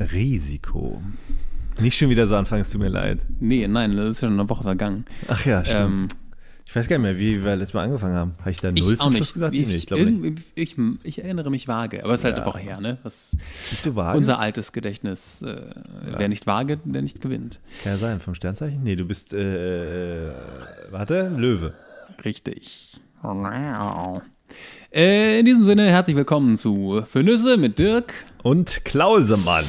Risiko. Nicht schon wieder so anfangen, es tut mir leid. Nee, nein, das ist ja schon eine Woche vergangen. Ach ja, stimmt. Ähm, ich weiß gar nicht mehr, wie wir letztes Mal angefangen haben. Habe ich da null zum Schluss gesagt? Ich, ich, ich, ich, erinnere mich vage, aber es ist halt eine Woche her, ne? Was, Bist du vage? Unser altes Gedächtnis. Äh, wer nicht vage, der nicht gewinnt. Kann ja sein, vom Sternzeichen? Nee, du bist, äh, äh warte, Löwe. Richtig. Wow. Äh, in diesem Sinne, herzlich willkommen zu Fünüsse mit Dirk und Klausemann.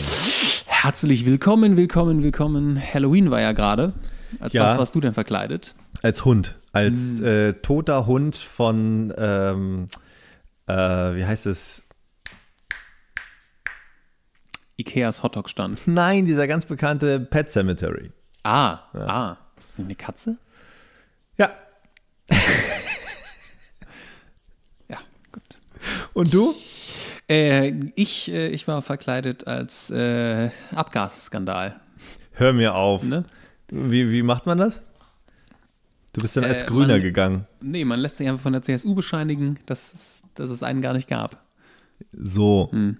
Herzlich willkommen, willkommen, willkommen. Halloween war ja gerade. Als ja. was warst du denn verkleidet? Als Hund. Als hm. äh, toter Hund von, ähm, äh, wie heißt es? Ikeas Hotdog-Stand. Nein, dieser ganz bekannte Pet Cemetery. Ah, ja. ah. Ist das eine Katze? Ja. Und du? Äh, ich, äh, ich war verkleidet als äh, Abgasskandal. Hör mir auf. Ne? Wie, wie macht man das? Du bist dann äh, als Grüner man, gegangen. Nee, man lässt sich einfach von der CSU bescheinigen, dass, es, dass es einen gar nicht gab. So. Hm.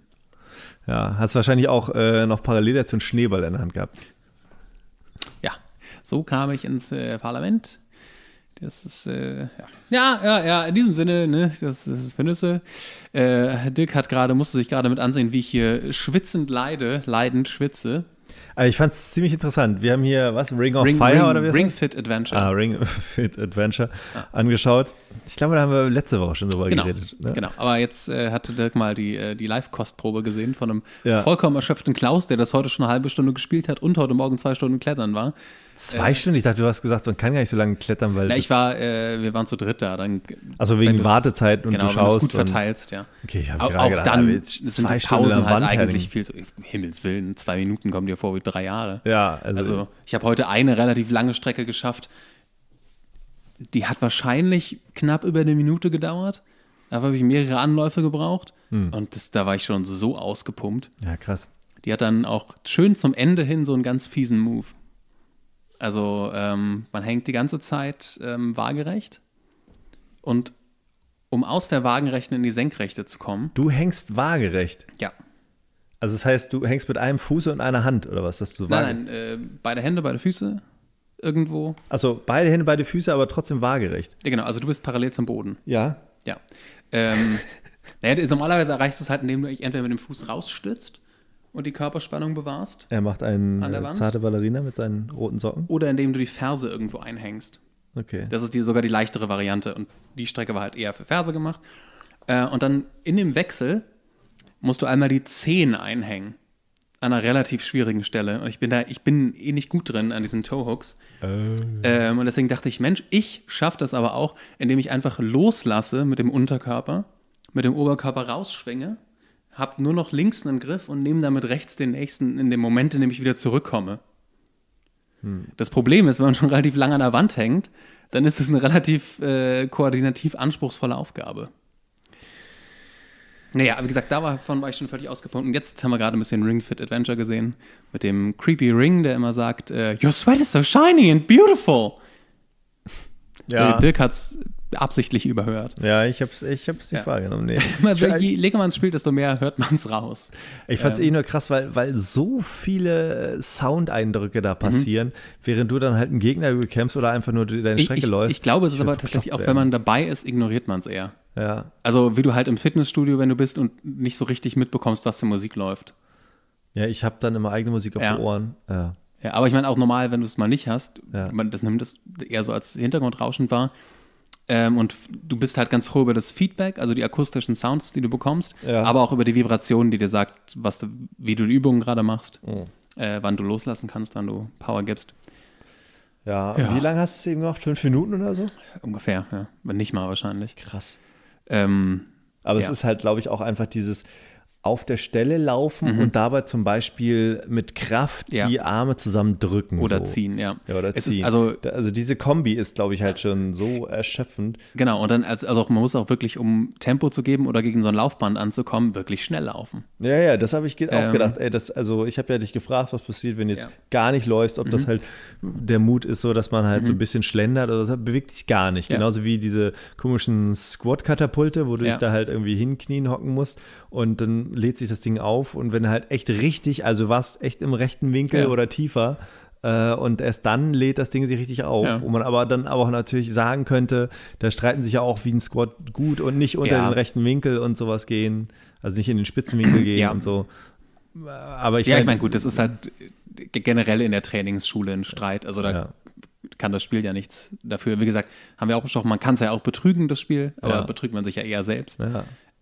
Ja, hast wahrscheinlich auch äh, noch parallel dazu einen Schneeball in der Hand gehabt. Ja, so kam ich ins äh, Parlament das ist, äh, ja. ja. ja, ja, in diesem Sinne, ne, das, das ist für Nüsse. Äh, Dirk hat gerade, musste sich gerade mit ansehen, wie ich hier schwitzend leide, leidend schwitze. Also ich fand es ziemlich interessant. Wir haben hier, was, Ring of Ring, Fire Ring, oder wie Ring Fit Adventure. Ah, Ring Fit Adventure ah. angeschaut. Ich glaube, da haben wir letzte Woche schon drüber genau, geredet. Ne? Genau, aber jetzt äh, hatte Dirk mal die, äh, die Live-Kostprobe gesehen von einem ja. vollkommen erschöpften Klaus, der das heute schon eine halbe Stunde gespielt hat und heute Morgen zwei Stunden klettern war. Zwei äh, Stunden? Ich dachte, du hast gesagt, man kann gar nicht so lange klettern, weil. Na, ich war, äh, wir waren zu dritt da. Dann, also wegen Wartezeit und genau, du schaust. Wenn gut verteilst, ja. Okay, ich habe gerade auch gedacht, dann ah, sind zwei Pausen halt eigentlich viel. So, um Himmels Willen, zwei Minuten kommen dir vor wie drei Jahre. Ja, also. also ich habe heute eine relativ lange Strecke geschafft. Die hat wahrscheinlich knapp über eine Minute gedauert. Dafür habe ich mehrere Anläufe gebraucht. Hm. Und das, da war ich schon so ausgepumpt. Ja, krass. Die hat dann auch schön zum Ende hin so einen ganz fiesen Move. Also ähm, man hängt die ganze Zeit ähm, waagerecht. Und um aus der waagerechten in die senkrechte zu kommen. Du hängst waagerecht? Ja. Also das heißt, du hängst mit einem Fuß und einer Hand oder was? Das du nein, nein, äh, beide Hände, beide Füße irgendwo. Also beide Hände, beide Füße, aber trotzdem waagerecht. Ja, genau. Also du bist parallel zum Boden. Ja. Ja. Ähm, naja, normalerweise erreichst du es halt, indem du dich entweder mit dem Fuß rausstützt und die Körperspannung bewahrst. Er macht eine zarte Ballerina mit seinen roten Socken. Oder indem du die Ferse irgendwo einhängst. Okay. Das ist die, sogar die leichtere Variante und die Strecke war halt eher für Ferse gemacht. Äh, und dann in dem Wechsel musst du einmal die Zehen einhängen. An einer relativ schwierigen Stelle. Und ich bin da, ich bin eh nicht gut drin an diesen Toehooks. Oh. Ähm, und deswegen dachte ich, Mensch, ich schaffe das aber auch, indem ich einfach loslasse mit dem Unterkörper, mit dem Oberkörper rausschwinge habe nur noch links einen Griff und nehme damit rechts den nächsten in dem Moment, in dem ich wieder zurückkomme. Hm. Das Problem ist, wenn man schon relativ lange an der Wand hängt, dann ist es eine relativ äh, koordinativ anspruchsvolle Aufgabe. Naja, wie gesagt, davon war ich schon völlig ausgepumpt. Und jetzt haben wir gerade ein bisschen Ring Fit Adventure gesehen mit dem creepy Ring, der immer sagt, äh, Your sweat is so shiny and beautiful. Ja. Äh, Dirk hat es absichtlich überhört. Ja, ich habe es ich hab's nicht ja. wahrgenommen. Nee. je länger man spielt, desto mehr hört man es raus. Ich fand es ähm. eh nur krass, weil, weil so viele Soundeindrücke da mhm. passieren, mhm. während du dann halt einen Gegner bekämpfst oder einfach nur deine ich, Strecke ich, läufst. Ich glaube, es ist aber tatsächlich auch, wenn man dabei ist, ignoriert man es eher. Ja. Also wie du halt im Fitnessstudio, wenn du bist und nicht so richtig mitbekommst, was für Musik läuft. Ja, ich habe dann immer eigene Musik auf ja. den Ohren. Ja. Ja, aber ich meine auch normal, wenn du es mal nicht hast, ja. man, das nimmt das eher so als Hintergrundrauschend wahr. Ähm, und du bist halt ganz froh über das Feedback, also die akustischen Sounds, die du bekommst, ja. aber auch über die Vibrationen, die dir sagt, was du, wie du die Übungen gerade machst, oh. äh, wann du loslassen kannst, wann du Power gibst. Ja, ja. wie lange hast du es eben gemacht? Fünf Minuten oder so? Ungefähr, ja. nicht mal wahrscheinlich. Krass. Ähm, aber es ist halt, glaube ich, auch einfach dieses, auf der Stelle laufen mhm. und dabei zum Beispiel mit Kraft ja. die Arme zusammendrücken. Oder so. ziehen, ja. ja oder es ziehen. also, also diese Kombi ist, glaube ich, halt schon so erschöpfend. Genau, und dann, also auch, also man muss auch wirklich, um Tempo zu geben oder gegen so ein Laufband anzukommen, wirklich schnell laufen. Ja, ja, das habe ich ge ähm, auch gedacht. Ey, das, also ich habe ja dich gefragt, was passiert, wenn jetzt ja. gar nicht läufst, ob mhm. das halt der Mut ist, so dass man halt mhm. so ein mhm. bisschen schlendert oder das bewegt dich gar nicht. Genauso wie diese komischen Squat-Katapulte, wo du dich da halt irgendwie hinknien hocken musst und dann lädt sich das Ding auf und wenn halt echt richtig, also warst echt im rechten Winkel ja. oder tiefer, äh, und erst dann lädt das Ding sich richtig auf, ja. wo man aber dann aber auch natürlich sagen könnte, da streiten sich ja auch wie ein Squad gut und nicht unter ja. den rechten Winkel und sowas gehen, also nicht in den Spitzenwinkel gehen ja. und so. Aber ich ja, mein, ich meine, gut, das ist halt äh, generell in der Trainingsschule ein Streit, also da kann das Spiel ja nichts dafür. Wie gesagt, haben wir auch besprochen, man kann es ja auch betrügen, das Spiel, aber betrügt man sich ja eher selbst.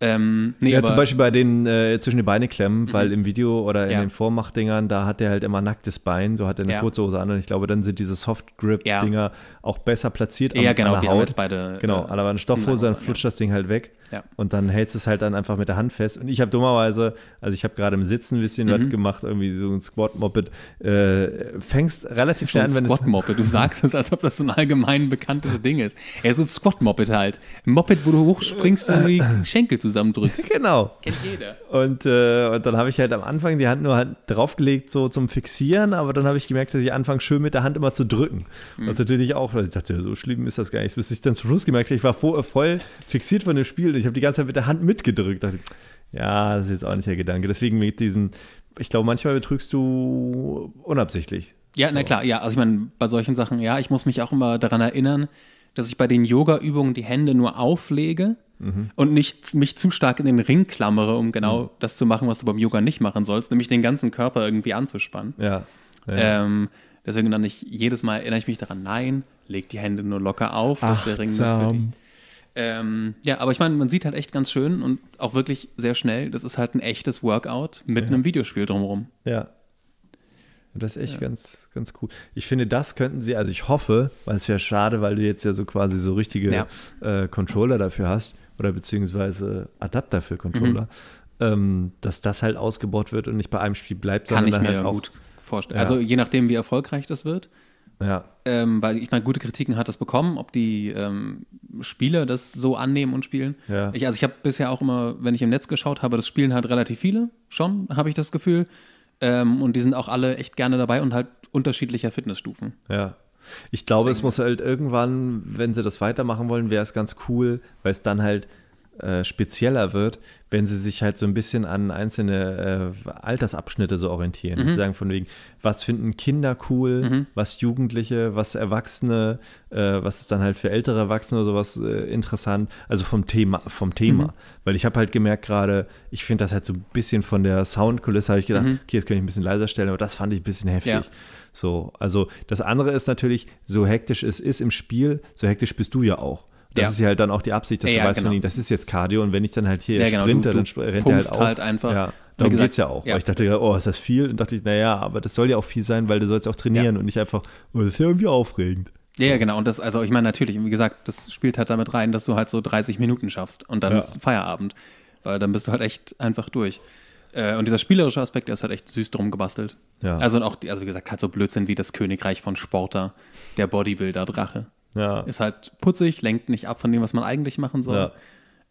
Ähm, nee, ja, zum Beispiel bei den äh, zwischen die Beine klemmen, weil mhm. im Video oder in ja. den Vormachtdingern, da hat er halt immer nacktes Bein, so hat er eine ja. kurze Hose an und ich glaube, dann sind diese Soft-Grip-Dinger ja. auch besser platziert ja, genau, an der Haut. Beide, äh, genau, äh, aber eine Stoffhose, dann flutscht das Ding halt weg und dann hältst du es halt dann einfach mit der Hand fest und ich habe dummerweise, also ich habe gerade im Sitzen ein bisschen mhm. was gemacht, irgendwie so ein squat moppet äh, fängst relativ schnell an, wenn Squat-Moped, du sagst es, als ob das so ein allgemein bekanntes Ding ist. Er ist so ein squat moppet halt. Ein Moped, wo du hochspringst, um die Schenkel zu zusammendrückst. Genau. Kennt jeder. Und, äh, und dann habe ich halt am Anfang die Hand nur halt draufgelegt, so zum Fixieren, aber dann habe ich gemerkt, dass ich anfange schön mit der Hand immer zu drücken. Mhm. Was natürlich auch, also ich dachte, so schlimm ist das gar nicht. Bis ich dann zum Schluss gemerkt habe, ich war voll fixiert von dem Spiel. Ich habe die ganze Zeit mit der Hand mitgedrückt. Dachte, ja, das ist jetzt auch nicht der Gedanke. Deswegen mit diesem, ich glaube, manchmal betrügst du unabsichtlich. Ja, so. na klar, ja. Also ich meine, bei solchen Sachen, ja, ich muss mich auch immer daran erinnern, dass ich bei den Yoga-Übungen die Hände nur auflege mhm. und nicht mich zu stark in den Ring klammere, um genau mhm. das zu machen, was du beim Yoga nicht machen sollst, nämlich den ganzen Körper irgendwie anzuspannen. Ja. ja, ja. Ähm, deswegen dann nicht jedes Mal erinnere ich mich daran, nein, leg die Hände nur locker auf, dass der Ring nur für die. Ähm, ja, aber ich meine, man sieht halt echt ganz schön und auch wirklich sehr schnell, das ist halt ein echtes Workout mit ja. einem Videospiel drumherum. Ja, das ist echt ja. ganz, ganz cool. Ich finde, das könnten sie, also ich hoffe, weil es wäre schade, weil du jetzt ja so quasi so richtige ja. äh, Controller dafür hast oder beziehungsweise Adapter für Controller, mhm. ähm, dass das halt ausgebaut wird und nicht bei einem Spiel bleibt, Kann sondern ich mir halt auch, gut vorstellen. Ja. Also je nachdem, wie erfolgreich das wird. Ja. Ähm, weil ich meine, gute Kritiken hat das bekommen, ob die ähm, Spieler das so annehmen und spielen. Ja. Ich, also ich habe bisher auch immer, wenn ich im Netz geschaut habe, das spielen halt relativ viele, schon, habe ich das Gefühl. Ähm, und die sind auch alle echt gerne dabei und halt unterschiedlicher Fitnessstufen. Ja. Ich glaube, Deswegen. es muss halt irgendwann, wenn sie das weitermachen wollen, wäre es ganz cool, weil es dann halt äh, spezieller wird, wenn sie sich halt so ein bisschen an einzelne äh, Altersabschnitte so orientieren. Mhm. Sie sagen von wegen, was finden Kinder cool, mhm. was Jugendliche, was Erwachsene, äh, was ist dann halt für ältere Erwachsene oder sowas äh, interessant. Also vom Thema, vom Thema. Mhm. Weil ich habe halt gemerkt gerade, ich finde das halt so ein bisschen von der Soundkulisse, habe ich gedacht, mhm. okay, jetzt kann ich ein bisschen leiser stellen, aber das fand ich ein bisschen heftig. Ja. So, also das andere ist natürlich, so hektisch es ist im Spiel, so hektisch bist du ja auch. Das ja. ist ja halt dann auch die Absicht, dass ja, du weißt, genau. das ist jetzt Cardio und wenn ich dann halt hier ja, genau. sprinte, du, du dann rennt er halt auch. Halt einfach. Ja, darum geht es ja auch. Ja. Weil ich dachte, oh, ist das viel? Und dachte ich, naja, aber das soll ja auch viel sein, weil du sollst auch trainieren und nicht einfach, oh, das ist ja irgendwie aufregend. Ja, genau. Und das, also ich meine, natürlich, wie gesagt, das spielt halt damit rein, dass du halt so 30 Minuten schaffst und dann ist Feierabend. Weil dann bist du halt echt einfach durch. Äh, und dieser spielerische Aspekt, der ist halt echt süß drum gebastelt. Ja. Also auch, also wie gesagt, halt so Blödsinn wie das Königreich von Sporter, der Bodybuilder-Drache. Ja. Ist halt putzig, lenkt nicht ab von dem, was man eigentlich machen soll. Ja.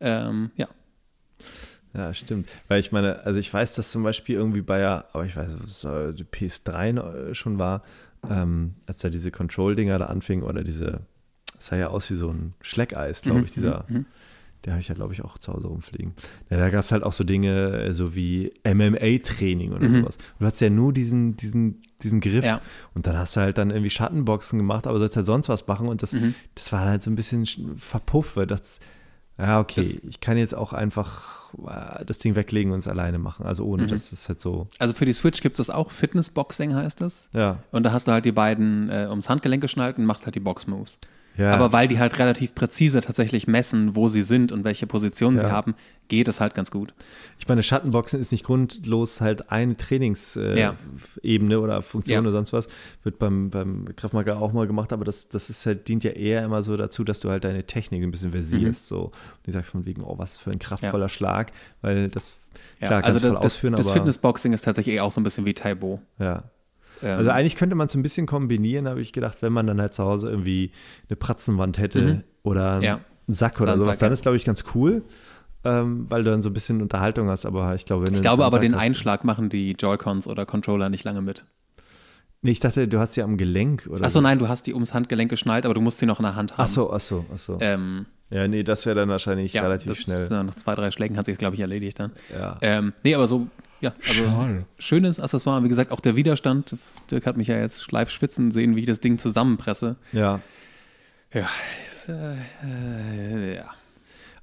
Ähm, ja. Ja, stimmt. Weil ich meine, also ich weiß, dass zum Beispiel irgendwie bei, aber ich weiß, was äh, die PS3 äh, schon war, ähm, als da diese Control-Dinger da anfingen oder diese, das sah ja aus wie so ein Schleckeis, glaube mhm, ich, mhm, dieser. Mhm. Der habe ich ja, glaube ich, auch zu Hause rumfliegen. Ja, da gab es halt auch so Dinge, äh, so wie MMA-Training oder mhm. sowas. Du hast ja nur diesen, diesen diesen Griff. Ja. Und dann hast du halt dann irgendwie Schattenboxen gemacht, aber sollst halt sonst was machen. Und das, mhm. das war halt so ein bisschen verpufft, weil das, ja, okay, das, ich kann jetzt auch einfach äh, das Ding weglegen und es alleine machen. Also ohne, mhm. dass das halt so. Also für die Switch gibt es das auch. Fitnessboxing heißt das. Ja. Und da hast du halt die beiden äh, ums Handgelenk geschnallt und machst halt die Box-Moves. Ja. Aber weil die halt relativ präzise tatsächlich messen, wo sie sind und welche Position ja. sie haben, geht es halt ganz gut. Ich meine, Schattenboxen ist nicht grundlos halt eine Trainingsebene äh, oder Funktion oder sonst was. Wird beim, beim Kraftmacher auch mal gemacht, aber das, das ist halt, dient ja eher immer so dazu, dass du halt deine Technik ein bisschen versierst. Mhm. So. Und ich sag von wegen, oh, was für ein kraftvoller Schlag, weil das Klar, ja, also das, das, das Fitnessboxing ist tatsächlich eh auch so ein bisschen wie Taibo. Ja, also ähm. Also eigentlich könnte man es ein bisschen kombinieren, habe ich gedacht, wenn man dann halt zu Hause irgendwie eine Pratzenwand hätte mhm. oder ja. einen Sack oder Sandsack, sowas, dann ist, glaube ich, ganz cool. Ähm, weil du dann so ein bisschen Unterhaltung hast, aber ich glaube, wenn Ich glaube aber, den hast, Einschlag machen die Joy-Cons oder Controller nicht lange mit. Nee, ich dachte, du hast sie am Gelenk oder. Achso, nein, du hast die ums Handgelenk geschnallt, aber du musst sie noch in der Hand haben. Achso, achso, achso. Ähm, ja, nee, das wäre dann wahrscheinlich ja, relativ das, schnell. nach zwei, drei Schlägen hat sich glaube ich, erledigt dann. Ja. Ähm, nee, aber so, ja, also Schall. schönes Accessoire. Wie gesagt, auch der Widerstand. Dirk hat mich ja jetzt live schwitzen sehen, wie ich das Ding zusammenpresse. Ja. Ja. Ist, äh, äh ja.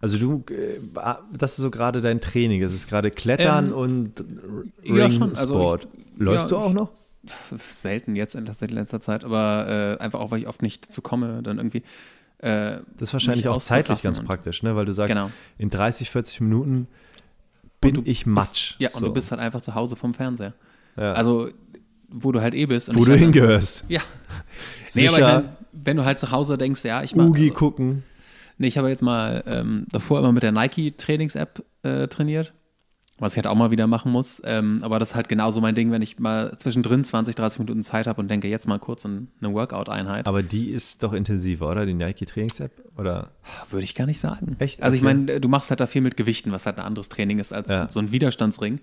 Also du, äh, das ist so gerade dein Training. Es ist gerade Klettern ähm, und Ringsport. Ja, schon. Also ich, Läufst ja, du auch noch? Selten jetzt in letzter Zeit, aber äh, einfach auch, weil ich oft nicht dazu komme, dann irgendwie. Äh, das ist wahrscheinlich auch zeitlich ganz praktisch, ne? weil du sagst, genau. in 30, 40 Minuten bin du, ich Matsch. Bist, ja, so. und du bist halt einfach zu Hause vom Fernseher. Ja. Also, wo du halt eh bist. wo du hatte, hingehörst. Ja. nee, aber ich mein, wenn du halt zu Hause denkst, ja, ich mache. Ugi also, gucken. Nee, ich habe jetzt mal ähm, davor immer mit der Nike-Trainings-App äh, trainiert was ich halt auch mal wieder machen muss. Ähm, aber das ist halt genauso mein Ding, wenn ich mal zwischendrin 20, 30 Minuten Zeit habe und denke, jetzt mal kurz in eine Workout-Einheit. Aber die ist doch intensiver, oder? Die Nike Trainings-App? Oder? Würde ich gar nicht sagen. Echt? Also okay. ich meine, äh, du machst halt da viel mit Gewichten, was halt ein anderes Training ist als ja. so ein Widerstandsring.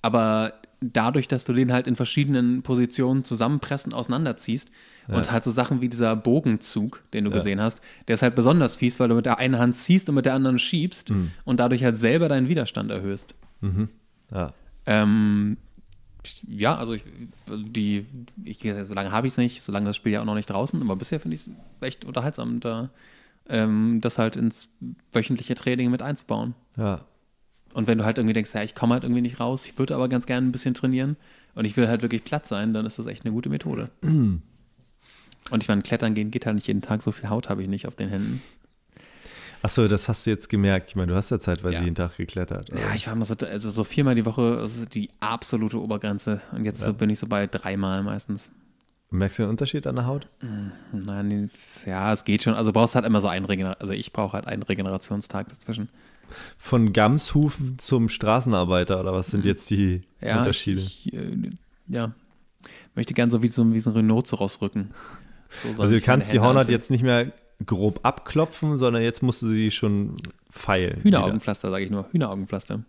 Aber dadurch, dass du den halt in verschiedenen Positionen zusammenpressen, auseinanderziehst ja. und halt so Sachen wie dieser Bogenzug, den du ja. gesehen hast, der ist halt besonders fies, weil du mit der einen Hand ziehst und mit der anderen schiebst mhm. und dadurch halt selber deinen Widerstand erhöhst. Mhm. Ja. Ähm, ja, also ich, die, ich, so lange habe ich es nicht, so lange das Spiel ja auch noch nicht draußen, aber bisher finde ich es echt unterhaltsam, da ähm, das halt ins wöchentliche Training mit einzubauen. Ja. Und wenn du halt irgendwie denkst, ja, ich komme halt irgendwie nicht raus, ich würde aber ganz gerne ein bisschen trainieren und ich will halt wirklich platt sein, dann ist das echt eine gute Methode. und ich meine, klettern gehen geht halt nicht jeden Tag, so viel Haut habe ich nicht auf den Händen. Achso, das hast du jetzt gemerkt. Ich meine, du hast ja zeitweise ja. jeden Tag geklettert. Oder? Ja, ich war immer so, also so viermal die Woche, das ist die absolute Obergrenze. Und jetzt ja. so bin ich so bei dreimal meistens. Merkst du den Unterschied an der Haut? Mm, nein, ja, es geht schon. Also du brauchst halt immer so einen Regenerationstag. also ich brauche halt einen Regenerationstag dazwischen. Von Gamshufen zum Straßenarbeiter oder was sind mhm. jetzt die ja, Unterschiede? Ich, äh, ja, möchte gern so wie so wie ein Rhinoceros rausrücken. So also du kannst die Hornhaut jetzt nicht mehr grob abklopfen, sondern jetzt musste sie schon feilen. Hühneraugenpflaster, sage ich nur. Hühneraugenpflaster.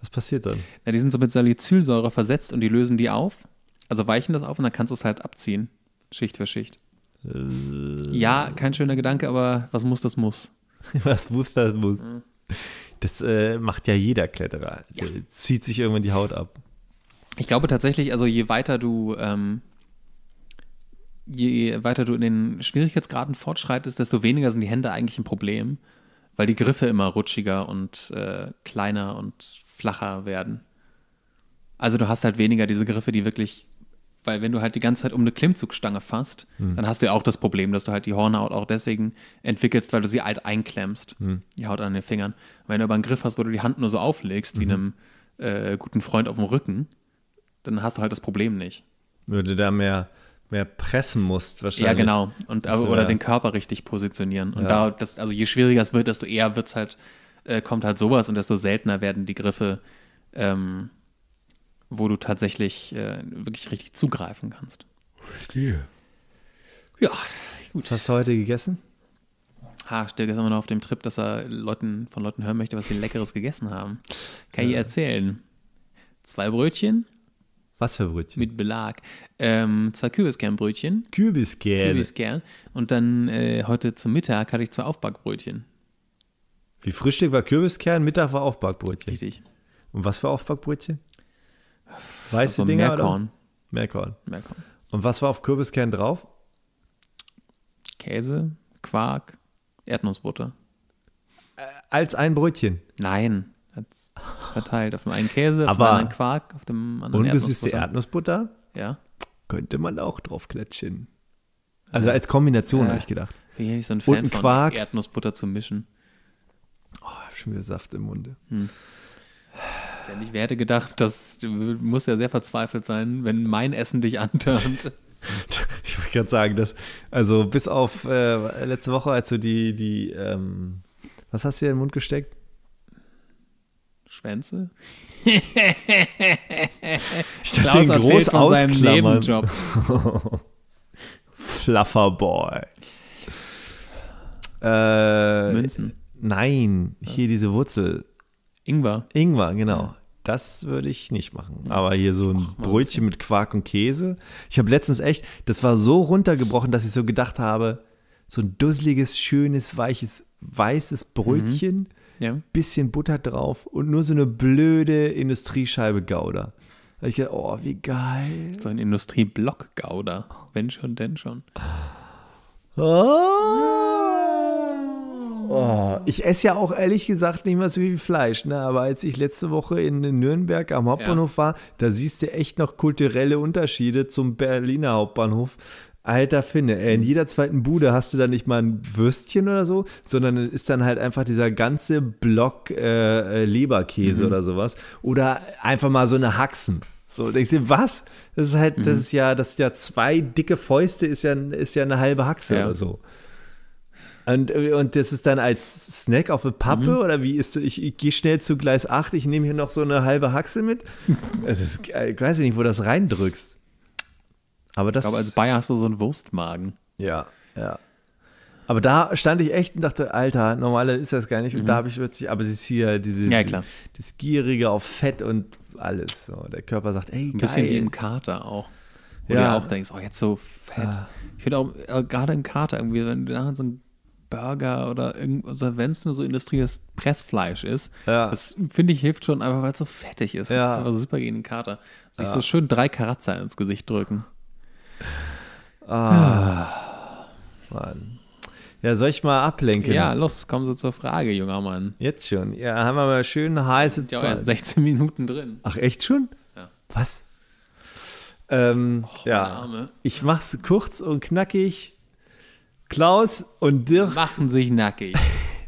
Was passiert dann? Na, die sind so mit Salicylsäure versetzt und die lösen die auf. Also weichen das auf und dann kannst du es halt abziehen. Schicht für Schicht. Äh, ja, kein schöner Gedanke, aber was muss, das muss. was muss, das muss. Mhm. Das äh, macht ja jeder Kletterer. Ja. Zieht sich irgendwann die Haut ab. Ich glaube tatsächlich, also je weiter du ähm, je weiter du in den Schwierigkeitsgraden fortschreitest, desto weniger sind die Hände eigentlich ein Problem, weil die Griffe immer rutschiger und äh, kleiner und flacher werden. Also du hast halt weniger diese Griffe, die wirklich, weil wenn du halt die ganze Zeit um eine Klimmzugstange fasst, mhm. dann hast du ja auch das Problem, dass du halt die Hornhaut auch deswegen entwickelst, weil du sie alt einklemmst, mhm. die Haut an den Fingern. wenn du aber einen Griff hast, wo du die Hand nur so auflegst, mhm. wie einem äh, guten Freund auf dem Rücken, dann hast du halt das Problem nicht. Würde da mehr mehr pressen musst wahrscheinlich. Ja, genau. Und, also, oder ja. den Körper richtig positionieren. Und ja. da, das, also je schwieriger es wird, desto eher wird's halt, äh, kommt halt sowas und desto seltener werden die Griffe, ähm, wo du tatsächlich äh, wirklich richtig zugreifen kannst. Richtig. Ja, gut. Was hast du heute gegessen? Ha, Stirk ist immer noch auf dem Trip, dass er Leuten, von Leuten hören möchte, was sie Leckeres gegessen haben. Kann ja. ich erzählen. Zwei Brötchen, was für Brötchen? Mit Belag. Ähm, zwei Kürbiskernbrötchen. Kürbiskern. Kürbiskern. Und dann äh, heute zum Mittag hatte ich zwei Aufbackbrötchen. Wie Frühstück war Kürbiskern, Mittag war Aufbackbrötchen. Richtig. Und was für Aufbackbrötchen? Weiße also Dinger Meerkorn. Oder? Meerkorn. Meerkorn. Und was war auf Kürbiskern drauf? Käse, Quark, Erdnussbutter. Äh, als ein Brötchen? Nein als verteilt. Auf dem einen Käse, auf Aber dem anderen Quark, auf dem anderen Ungesüßte Erdnussbutter? Erdnussbutter? Ja. Könnte man auch drauf klatschen. Also ja. als Kombination, äh, habe ich gedacht. Bin ich nicht so ein Fan ein Quark. Erdnussbutter zu mischen. Oh, ich habe schon wieder Saft im Munde. Hm. Denn ich hätte gedacht, das muss ja sehr verzweifelt sein, wenn mein Essen dich antörnt. ich wollte gerade sagen, dass, also bis auf äh, letzte Woche, als du die, die ähm, was hast du dir in den Mund gesteckt? Schwänze? ich dachte, Klaus den groß von seinem Nebenjob. Flufferboy. Äh, Münzen. Nein, Was? hier diese Wurzel. Ingwer. Ingwer, genau. Das würde ich nicht machen. Aber hier so ein Ach, Brötchen mit Quark und Käse. Ich habe letztens echt, das war so runtergebrochen, dass ich so gedacht habe, so ein dusseliges, schönes, weiches, weißes mhm. Brötchen mhm ja. bisschen Butter drauf und nur so eine blöde Industriescheibe Gouda. Da ich gedacht, oh, wie geil. So ein Industrieblock Gouda. Wenn schon, denn schon. Oh. oh. Ich esse ja auch ehrlich gesagt nicht mehr so viel Fleisch, ne? aber als ich letzte Woche in Nürnberg am Hauptbahnhof ja. war, da siehst du echt noch kulturelle Unterschiede zum Berliner Hauptbahnhof. Alter Finne, ey, in mhm. jeder zweiten Bude hast du dann nicht mal ein Würstchen oder so, sondern ist dann halt einfach dieser ganze Block äh, äh, Leberkäse mhm. oder sowas. Oder einfach mal so eine Haxen. So, denkst du, was? Das ist halt, mhm. das ist ja, das ist ja zwei dicke Fäuste, ist ja, ist ja eine halbe Haxe ja. oder so. Und, äh, und das ist dann als Snack auf eine Pappe mhm. oder wie ist ich, ich gehe schnell zu Gleis 8, ich nehme hier noch so eine halbe Haxe mit. Das ist, äh, ich weiß nicht, wo das reindrückst. Aber das, ich glaube, als Bayer hast du so einen Wurstmagen. Ja, ja. Aber da stand ich echt und dachte, Alter, normale ist das gar nicht. Und mhm. da habe ich plötzlich, aber es ist hier diese, ja, klar. das Gierige auf Fett und alles. So, der Körper sagt, ey, geil. Ein bisschen wie im Kater auch. Wo ja. du auch denkst, oh, jetzt so fett. Ah. Ich finde auch, äh, gerade im Kater irgendwie, wenn du nachher so ein Burger oder irgendwas, also wenn es nur so industrielles Pressfleisch ist, ja. das finde ich hilft schon einfach, weil es so fettig ist. Ja. Einfach super gegen den Kater. Sich ja. so schön drei Karatzer ins Gesicht drücken. Ah, Mann. Ja, soll ich mal ablenken? Ja, los, kommen Sie zur Frage, junger Mann. Jetzt schon. Ja, haben wir mal schön heiße Zeit. Ja, erst 16 Minuten drin. Ach, echt schon? Ja. Was? Ähm, Och, ja, ich mach's kurz und knackig. Klaus und Dirk machen sich nackig.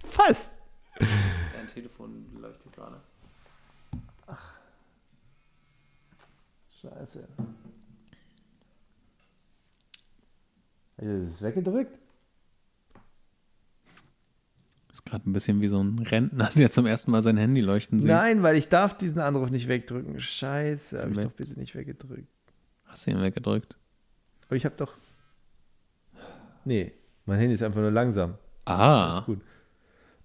Fast. Dein Telefon leuchtet gerade. Ach. Scheiße. Es ist weggedrückt. Ist gerade ein bisschen wie so ein Rentner, der zum ersten Mal sein Handy leuchten sieht. Nein, weil ich darf diesen Anruf nicht wegdrücken. Scheiße, habe ich doch bitte nicht weggedrückt. Hast du ihn weggedrückt? Aber ich habe doch. Nee, mein Handy ist einfach nur langsam. Ah. Das Ist gut.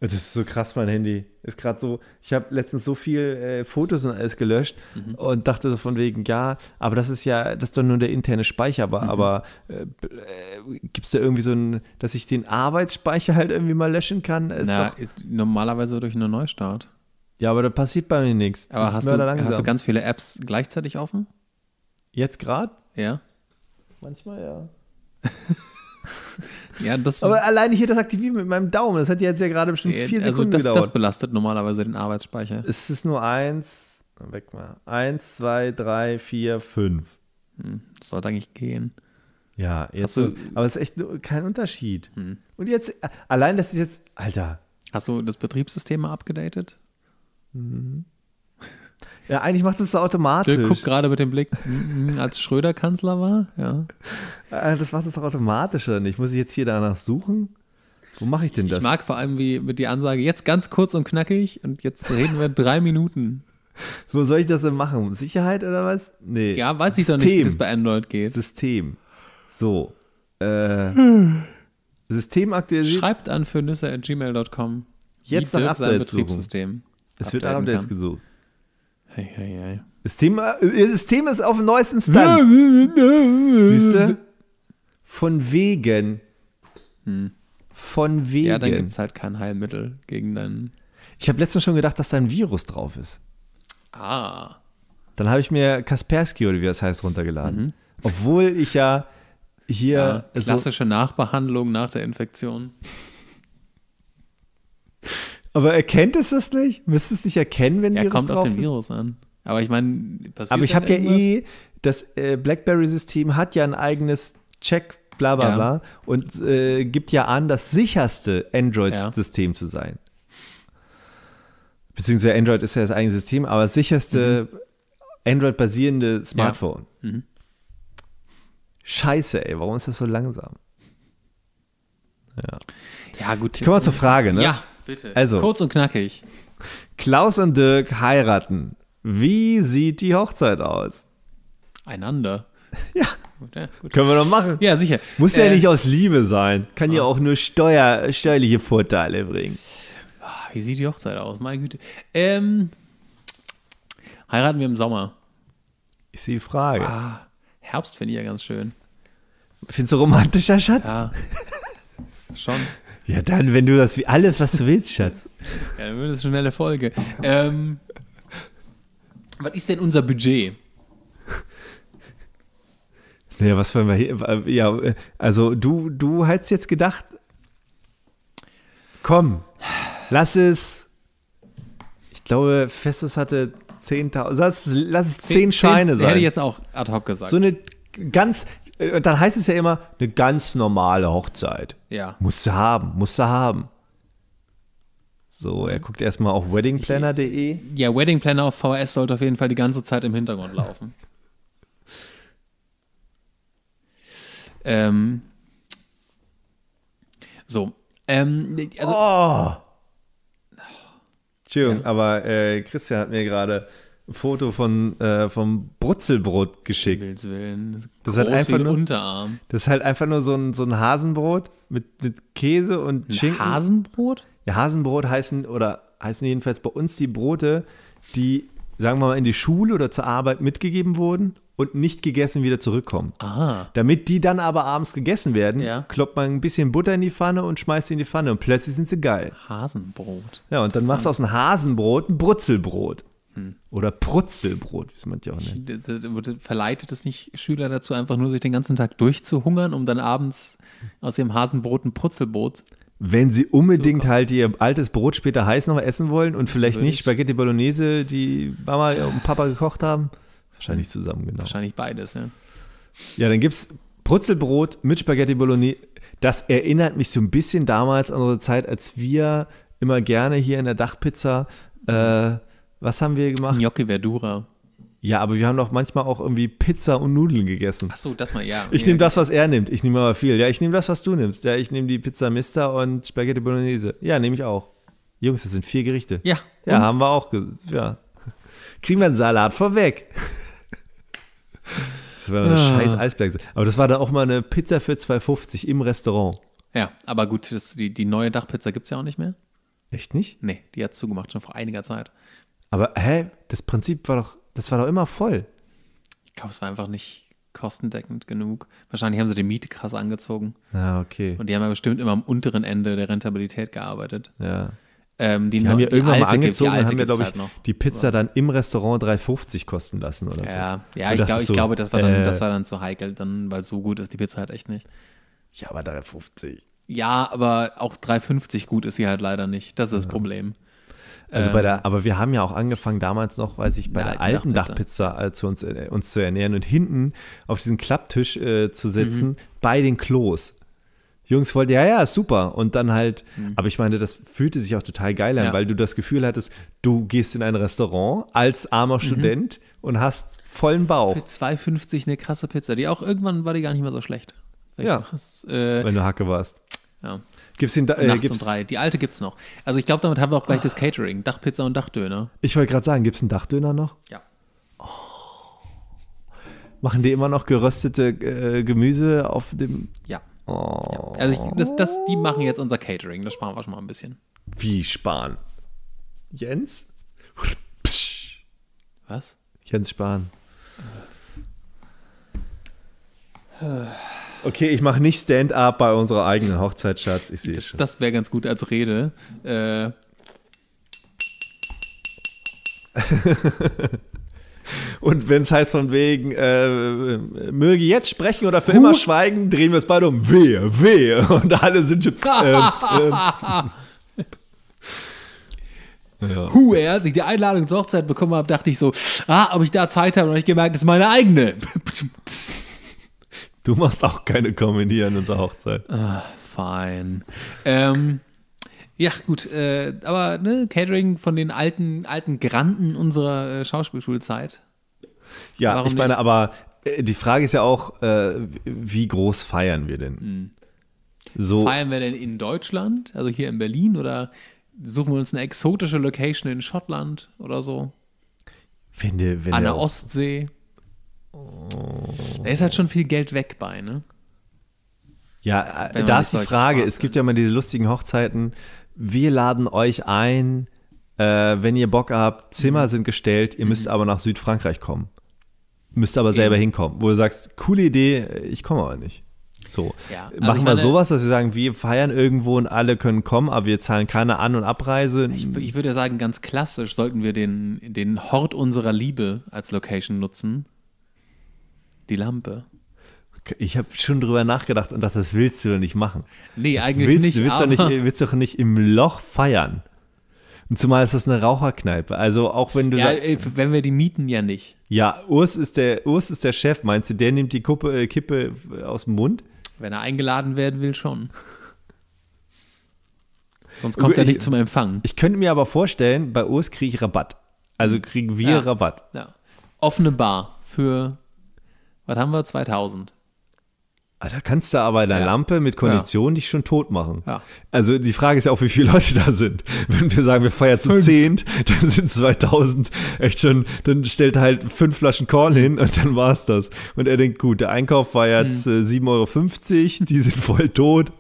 Das ist so krass, mein Handy. Ist gerade so, ich habe letztens so viel äh, Fotos und alles gelöscht mhm. und dachte so von wegen, ja, aber das ist ja, das ist doch nur der interne Speicher, aber, mhm. aber äh, äh, gibt es da irgendwie so ein, dass ich den Arbeitsspeicher halt irgendwie mal löschen kann? Ist Na, doch, ist normalerweise durch einen Neustart. Ja, aber da passiert bei mir nichts. Aber hast du, hast du ganz viele Apps gleichzeitig offen? Jetzt gerade? Ja. Manchmal ja. Ja, das Aber alleine hier das Aktivieren mit meinem Daumen, das hat jetzt ja gerade bestimmt vier also Sekunden das, gedauert. Das belastet normalerweise den Arbeitsspeicher. Es ist nur eins, weg mal. Eins, zwei, drei, vier, fünf. Hm, das sollte eigentlich gehen. Ja, jetzt, du, aber es ist echt kein Unterschied. Hm. Und jetzt, allein das ist jetzt, Alter. Hast du das Betriebssystem mal abgedatet? Mhm. Ja, eigentlich macht es das automatisch. Dirk guckt gerade mit dem Blick, hm, hm, als Schröder Kanzler war. Ja. Äh, das macht es doch automatisch, oder nicht? Muss ich jetzt hier danach suchen? Wo mache ich denn das? Ich mag vor allem wie mit die Ansage, jetzt ganz kurz und knackig und jetzt reden wir drei Minuten. Wo soll ich das denn machen? Sicherheit oder was? Nee. Ja, weiß System. ich doch nicht, wie das bei Android geht. System. So. Äh, System aktualisiert. Schreibt an für nüsse at gmail.com. Jetzt nach Updates Betriebssystem. Es wird Updates gesucht. Hey, hey, hey. Das Thema, ihr äh, System ist auf dem neuesten Stand. Siehst du? Von wegen. Hm. Von wegen. Ja, dann gibt es halt kein Heilmittel gegen deinen. Ich habe letztens schon gedacht, dass da ein Virus drauf ist. Ah. Dann habe ich mir Kaspersky oder wie das heißt runtergeladen. Mhm. Obwohl ich ja hier. Ja, klassische so Nachbehandlung nach der Infektion. Aber erkennt es das nicht? Müsste es nicht erkennen, wenn ja, Virus kommt drauf auf den ist? Virus an. Aber ich meine, passiert Aber ich habe ja eh, das äh, BlackBerry-System hat ja ein eigenes Check, bla bla ja. bla, und äh, gibt ja an, das sicherste Android-System ja. zu sein. Beziehungsweise Android ist ja das eigene System, aber das sicherste mhm. Android-basierende Smartphone. Mhm. Scheiße, ey, warum ist das so langsam? Ja. Ja, gut. Kommen wir zur Frage, ne? Ja, Bitte. Also. Kurz und knackig. Klaus und Dirk heiraten. Wie sieht die Hochzeit aus? Einander. Ja. Gut, ja gut. Können wir doch machen. Ja, sicher. Muss äh, ja nicht aus Liebe sein. Kann ja ah. auch nur Steuer, steuerliche Vorteile bringen. Ah, wie sieht die Hochzeit aus? Meine Güte. Ähm, heiraten wir im Sommer? Ist die Frage. Ah, Herbst finde ich ja ganz schön. Findest du romantischer Schatz? Ja. Schon. Ja, dann, wenn du das wie alles, was du willst, Schatz. ja, dann wird es eine schnelle Folge. Ähm, was ist denn unser Budget? Naja, was wollen wir hier? Ja, also du, du hättest jetzt gedacht, komm, lass es. Ich glaube, Festus hatte 10.000, lass, lass es 10, 10 Scheine 10, sein. Hätte ich jetzt auch ad hoc gesagt. So eine ganz, und äh, dann heißt es ja immer, eine ganz normale Hochzeit. Ja. Musst du haben, musst du haben. So, mhm. er guckt erstmal auf weddingplanner.de. Ja, Weddingplanner auf VS sollte auf jeden Fall die ganze Zeit im Hintergrund laufen. ähm, so. Ähm, also, oh. Entschuldigung, oh. ja. aber äh, Christian hat mir gerade Foto von äh, vom Brutzelbrot geschickt. Himmels Willen. Das, ist einfach nur, Unterarm. Das ist halt einfach nur so ein, so ein Hasenbrot mit, mit Käse und ein Schinken. Hasenbrot? Ja, Hasenbrot heißen oder heißen jedenfalls bei uns die Brote, die sagen wir mal in die Schule oder zur Arbeit mitgegeben wurden und nicht gegessen wieder zurückkommen. Aha. Damit die dann aber abends gegessen werden, ja. kloppt man ein bisschen Butter in die Pfanne und schmeißt sie in die Pfanne und plötzlich sind sie geil. Hasenbrot. Ja, und dann machst du aus einem Hasenbrot ein Brutzelbrot. Hm. Oder Prutzelbrot, wie es man ja auch nennt. Verleitet es nicht Schüler dazu, einfach nur sich den ganzen Tag durchzuhungern, um dann abends aus ihrem Hasenbrot ein Prutzelbrot wenn sie unbedingt so, halt ihr altes Brot später heiß noch essen wollen und vielleicht nicht Spaghetti Bolognese, die Mama und Papa gekocht haben. Wahrscheinlich zusammen, genau. Wahrscheinlich beides, ja. Ja, dann gibt es Prutzelbrot mit Spaghetti Bolognese. Das erinnert mich so ein bisschen damals an unsere Zeit, als wir immer gerne hier in der Dachpizza äh, was haben wir gemacht? Gnocchi Verdura. Ja, aber wir haben doch manchmal auch irgendwie Pizza und Nudeln gegessen. Ach so, das mal, ja. Ich ja, nehme das, was er nimmt. Ich nehme aber viel. Ja, ich nehme das, was du nimmst. Ja, ich nehme die Pizza Mister und Spaghetti Bolognese. Ja, nehme ich auch. Jungs, das sind vier Gerichte. Ja. Ja, haben wir auch. Ja. Kriegen wir einen Salat vorweg. Das war ein ah. scheiß Eisberg. Aber das war da auch mal eine Pizza für 2,50 im Restaurant. Ja, aber gut, das, die, die neue Dachpizza gibt es ja auch nicht mehr. Echt nicht? Nee, die hat zugemacht, schon vor einiger Zeit. Aber hä, das Prinzip war doch, das war doch immer voll. Ich glaube, es war einfach nicht kostendeckend genug. Wahrscheinlich haben sie die Miete krass angezogen. Ja, okay. Und die haben ja bestimmt immer am unteren Ende der Rentabilität gearbeitet. Ja. Ähm, die, die haben ja irgendwann mal angezogen und haben ja, glaube ich, halt die Pizza dann im Restaurant 3,50 kosten lassen oder so. Ja, ja ich, glaub, so, ich glaube, das war, dann, äh, das war dann zu heikel, dann, weil so gut ist die Pizza halt echt nicht. Ja, aber 3,50. Ja, aber auch 3,50 gut ist sie halt leider nicht. Das ist ja. das Problem. Also bei der, ähm, aber wir haben ja auch angefangen damals noch, weiß ich, bei der, der alten Dachpizza, Dachpizza äh, zu uns, äh, uns zu ernähren und hinten auf diesen Klapptisch äh, zu sitzen mhm. bei den Klos. Jungs wollten, ja, ja, super. Und dann halt, mhm. aber ich meine, das fühlte sich auch total geil an, ja. weil du das Gefühl hattest, du gehst in ein Restaurant als armer mhm. Student und hast vollen Bauch. Für 2,50 eine krasse Pizza, die auch irgendwann war die gar nicht mehr so schlecht. ja, ist, äh, wenn du Hacke warst. Ja, Gibt es den, äh, Nachts gibt's, um drei. Die alte gibt es noch. Also ich glaube, damit haben wir auch gleich das Catering. Dachpizza und Dachdöner. Ich wollte gerade sagen, gibt es einen Dachdöner noch? Ja. Oh. Machen die immer noch geröstete äh, Gemüse auf dem. Ja. Oh. ja. Also ich, das, das, die machen jetzt unser Catering. Das sparen wir schon mal ein bisschen. Wie sparen? Jens? Was? Jens Spahn. Äh. Okay, ich mache nicht Stand-up bei unserer eigenen Hochzeit, Schatz. Ich sehe schon. Das wäre ganz gut als Rede. Äh, Und wenn es heißt von wegen, äh, möge jetzt sprechen oder für huh? immer schweigen, drehen wir es beide um. Wehe, wehe. Und alle sind schon. Äh, äh. ja. Huh, als ich die Einladung zur Hochzeit bekommen habe, dachte ich so, ah, ob ich da Zeit habe. Und habe ich gemerkt, das ist meine eigene. Du machst auch keine Comedy an unserer Hochzeit. Ah, fein. Ähm, ja, gut, äh, aber ne, Catering von den alten, alten Granden unserer äh, Schauspielschulzeit. Ja, Warum ich meine, nicht? aber äh, die Frage ist ja auch, äh, wie groß feiern wir denn? Mhm. So. Feiern wir denn in Deutschland, also hier in Berlin, oder suchen wir uns eine exotische Location in Schottland oder so? Wenn der, wenn An der, der Ostsee. Da ist halt schon viel Geld weg bei, ne? Ja, da ist die Frage, es gibt ja immer diese lustigen Hochzeiten. Wir laden euch ein, äh, wenn ihr Bock habt, Zimmer mhm. sind gestellt, ihr müsst mhm. aber nach Südfrankreich kommen. Müsst aber selber Eben. hinkommen. Wo du sagst, coole Idee, ich komme aber nicht. So. Ja, Machen also wir sowas, dass wir sagen, wir feiern irgendwo und alle können kommen, aber wir zahlen keine An- und Abreise. Ich, ich würde sagen, ganz klassisch sollten wir den, den Hort unserer Liebe als Location nutzen die Lampe. Ich habe schon drüber nachgedacht und dachte, das willst du doch nicht machen. Nee, das eigentlich willst, nicht. Du willst, doch nicht, willst doch nicht im Loch feiern. Und zumal ist das eine Raucherkneipe. Also auch wenn du ja, äh, wenn wir die mieten ja nicht. Ja, Urs ist der Urs ist der Chef, meinst du, der nimmt die Kuppe, äh, Kippe aus dem Mund? Wenn er eingeladen werden will, schon. Sonst kommt ich, er nicht zum Empfang. Ich könnte mir aber vorstellen, bei Urs kriege ich Rabatt. Also kriegen wir ja, Rabatt. Ja. Offene Bar für was haben wir? 2000. Ah, da kannst du aber in der ja. Lampe mit Konditionen ja. dich schon tot machen. Ja. Also die Frage ist ja auch, wie viele Leute da sind. Wenn wir sagen, wir feiern zu zehnt, dann sind 2000 echt schon, dann stellt er halt fünf Flaschen Korn hin und dann war es das. Und er denkt, gut, der Einkauf war jetzt mhm. 7,50 äh, Euro, die sind voll tot.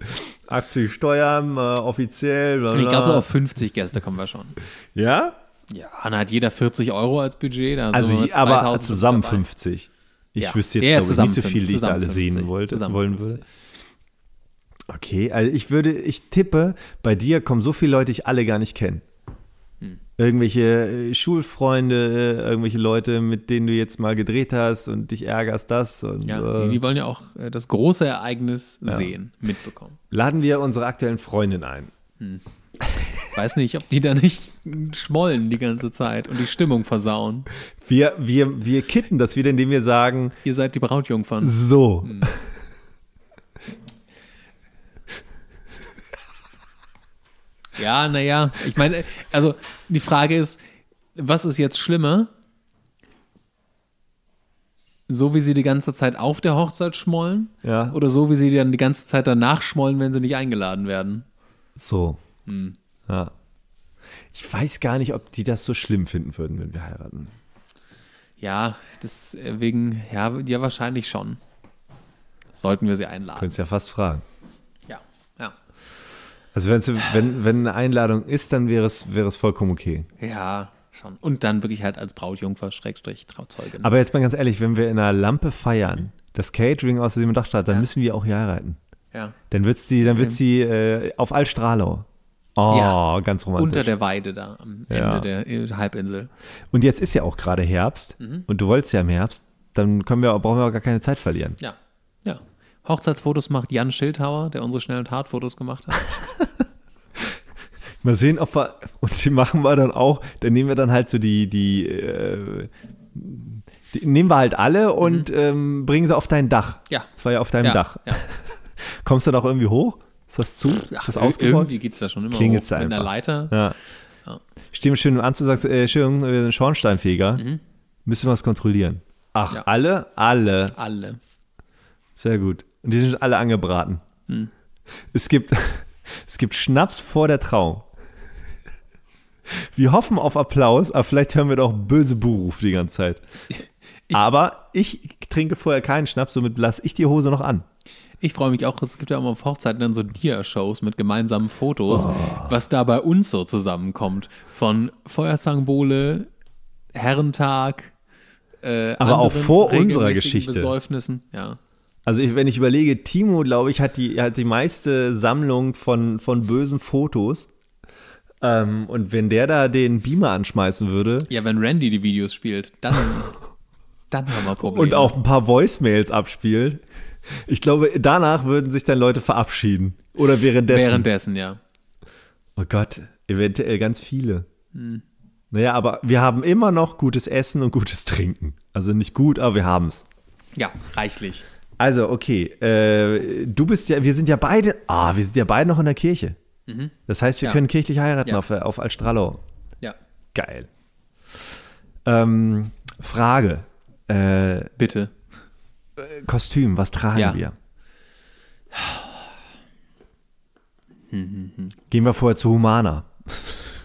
Aktuell Steuern, äh, offiziell. Bla Ich glaube, so auf 50 Gäste kommen wir schon. Ja? Ja, dann hat jeder 40 Euro als Budget. Also, also aber zusammen dabei. 50. Ich ja. wüsste jetzt, ja, ich, nicht so viel, die ich da alle 50, sehen wollte, wollen würde. Okay, also ich würde, ich tippe, bei dir kommen so viele Leute, die ich alle gar nicht kenne. Hm. Irgendwelche äh, Schulfreunde, äh, irgendwelche Leute, mit denen du jetzt mal gedreht hast und dich ärgerst das. Und, ja, äh, die, die wollen ja auch das große Ereignis ja. sehen, mitbekommen. Laden wir unsere aktuellen Freundin ein. Hm. Weiß nicht, ob die da nicht schmollen die ganze Zeit und die Stimmung versauen. Wir, wir, wir kitten das wieder, indem wir sagen: Ihr seid die Brautjungfern. So. Hm. Ja, naja, ich meine, also die Frage ist, was ist jetzt schlimmer? So wie sie die ganze Zeit auf der Hochzeit schmollen? Ja. Oder so wie sie dann die ganze Zeit danach schmollen, wenn sie nicht eingeladen werden? So. Hm. Ja. Ich weiß gar nicht, ob die das so schlimm finden würden, wenn wir heiraten. Ja, deswegen, äh, ja, ja wahrscheinlich schon. Sollten wir sie einladen. Könntest ja fast fragen. Ja, ja. Also wenn, wenn eine Einladung ist, dann wäre es, wäre es vollkommen okay. Ja, schon. Und dann wirklich halt als Brautjungfer, Schrägstrich, Trauzeugin. Aber jetzt mal ganz ehrlich, wenn wir in einer Lampe feiern, das Catering aus dem Dachstadt, dann ja. müssen wir auch hier heiraten. Ja. Dann wird sie, dann wird sie äh, auf Altstrahlau. Oh, ja, ah, ganz romantisch. Unter der Weide da, am ja. Ende der äh, Halbinsel. Und jetzt ist ja auch gerade Herbst mhm. und du wolltest ja im Herbst, dann können wir, brauchen wir auch gar keine Zeit verlieren. Ja, ja. Hochzeitsfotos macht Jan Schildhauer, der unsere Schnell- und Hartfotos gemacht hat. Mal sehen, ob wir, und die machen wir dann auch, dann nehmen wir dann halt so die, die, äh, die nehmen wir halt alle und mhm. ähm, bringen sie auf dein Dach. Ja. Das war ja auf deinem ja, Dach. Ja. Kommst du da auch irgendwie hoch? Ist das zu? Ist das ausgerollt? Irgendwie geht es da schon immer Klingelt's hoch, mit einer Leiter. Ja. ja. schön an zu sagst, äh, schön, wir sind Schornsteinfeger. Mhm. Müssen wir was kontrollieren. Ach, ja. alle? Alle. Alle. Sehr gut. Und die sind alle angebraten. Mhm. Es, gibt, es gibt Schnaps vor der Trauung. Wir hoffen auf Applaus, aber vielleicht hören wir doch böse Buruf die ganze Zeit. Ich, aber ich trinke vorher keinen Schnaps, somit lasse ich die Hose noch an. Ich freue mich auch, es gibt ja immer auf Hochzeiten dann so Dia-Shows mit gemeinsamen Fotos, oh. was da bei uns so zusammenkommt. Von Feuerzangenbowle, Herrentag, äh, aber auch vor unserer Geschichte. Besäufnissen, ja. Also ich, wenn ich überlege, Timo, glaube ich, hat die, hat die meiste Sammlung von, von bösen Fotos. Ähm, und wenn der da den Beamer anschmeißen würde. Ja, wenn Randy die Videos spielt, dann, dann haben wir Probleme. Und auch ein paar Voicemails abspielt. Ich glaube, danach würden sich dann Leute verabschieden. Oder währenddessen. Währenddessen, ja. Oh Gott, eventuell ganz viele. Hm. Naja, aber wir haben immer noch gutes Essen und gutes Trinken. Also nicht gut, aber wir haben es. Ja, reichlich. Also, okay. Äh, du bist ja, wir sind ja beide, ah, oh, wir sind ja beide noch in der Kirche. Mhm. Das heißt, wir ja. können kirchlich heiraten ja. auf, äh, auf Alstrallau. Ja. Geil. Ähm, Frage. Äh, Bitte. Kostüm, was tragen ja. wir? Gehen wir vorher zu Humana.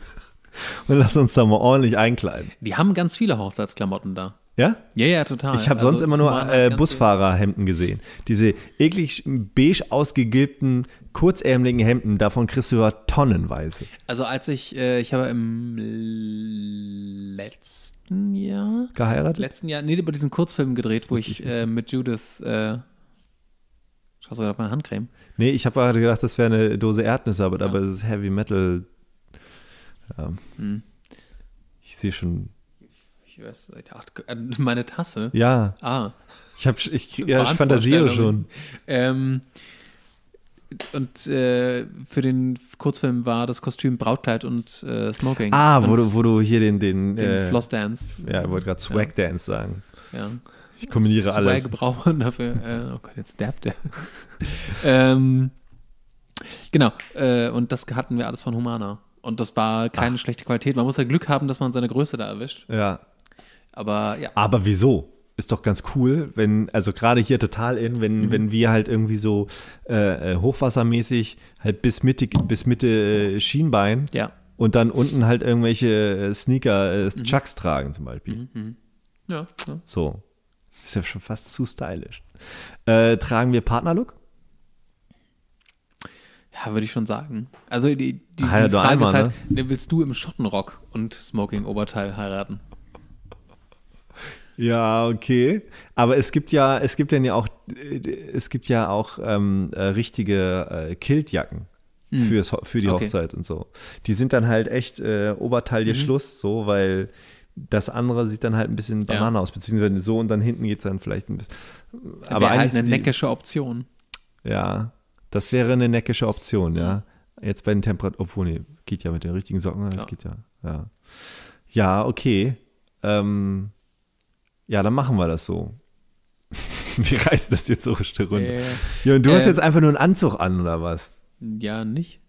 Und lass uns da mal ordentlich einkleiden. Die haben ganz viele Hochzeitsklamotten da. Ja? Ja, ja, total. Ich habe also, sonst immer nur äh, Busfahrerhemden gesehen. Diese eklig beige ausgegilbten, kurzärmeligen Hemden, davon kriegst du ja tonnenweise. Also als ich, äh, ich habe im letzten Jahr Geheiratet? Letzten Jahr, nee, über diesen Kurzfilm gedreht, wo ich, ich äh, mit Judith äh, Schaust du gerade auf meine Handcreme? Nee, ich habe gerade gedacht, das wäre eine Dose Erdnüsse, aber, ja. aber es ist Heavy Metal. Ja. Hm. Ich sehe schon ich weiß, ach, äh, meine Tasse. Ja. Ah. Ich, hab, ich, ja, ich fantasiere schon. Ähm, und äh, für den Kurzfilm war das Kostüm Brautkleid und äh, Smoking. Ah, wo, du, wo du hier den. Den, den äh, Flossdance. Ja, ich wollte gerade Swag ja. Dance sagen. Ja. Ich kombiniere Swag alles. Swag braucht man dafür. Äh, oh Gott, jetzt dabbt er. ähm, genau. Äh, und das hatten wir alles von Humana. Und das war keine Ach. schlechte Qualität. Man muss ja Glück haben, dass man seine Größe da erwischt. Ja. Aber ja. Aber wieso? Ist doch ganz cool, wenn, also gerade hier total in, wenn, mhm. wenn wir halt irgendwie so äh, äh hochwassermäßig halt bis Mitte, bis Mitte äh, Schienbein ja. und dann unten halt irgendwelche äh, Sneaker, äh, mhm. Chucks mhm. tragen zum Beispiel. Mhm, mhm. Ja, ja. So. Ist ja schon fast zu stylisch. Äh, tragen wir Partnerlook? Ja, würde ich schon sagen. Also die, die, ah, ja, die Frage einmal, ist halt, ne? ne? willst du im Schottenrock und Smoking-Oberteil heiraten? Ja, okay. Aber es gibt ja, es gibt ja auch, es gibt ja auch ähm, äh, richtige äh, Kiltjacken hm. fürs, für die okay. Hochzeit und so. Die sind dann halt echt äh, Obertaille mhm. Schluss, so, weil das andere sieht dann halt ein bisschen Banane ja. aus, beziehungsweise so und dann hinten geht es dann vielleicht ein bisschen. Aber Wäre halt eine die, neckische Option. Ja, das wäre eine neckische Option, ja. Jetzt bei den Temperaturen, obwohl, nee, geht ja mit den richtigen Socken, das ja. geht ja. Ja, ja okay. Ähm, ja, dann machen wir das so. Wie reißt das jetzt so eine Runde. Äh, ja, und du äh, hast jetzt einfach nur einen Anzug an, oder was? Ja, nicht.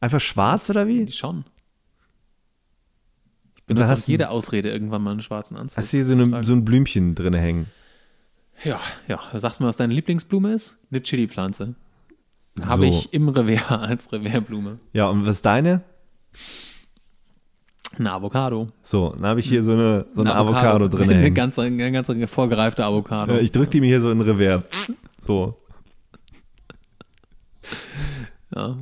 Einfach schwarz, oder wie? Schon. Ich benutze hast jede Ausrede irgendwann mal einen schwarzen Anzug. Hast du hier so, eine, so ein Blümchen drin hängen? Ja, ja. Sagst du mal, was deine Lieblingsblume ist? Eine Chili-Pflanze. So. Habe ich im Revers als Reversblume. Ja, und was ist deine? Ein Avocado. So, dann habe ich hier so eine, so eine, eine Avocado, Avocado drin. Eine ganz, eine ganz vorgereifte Avocado. Ich drücke die mir hier so in Revers. So. Ja.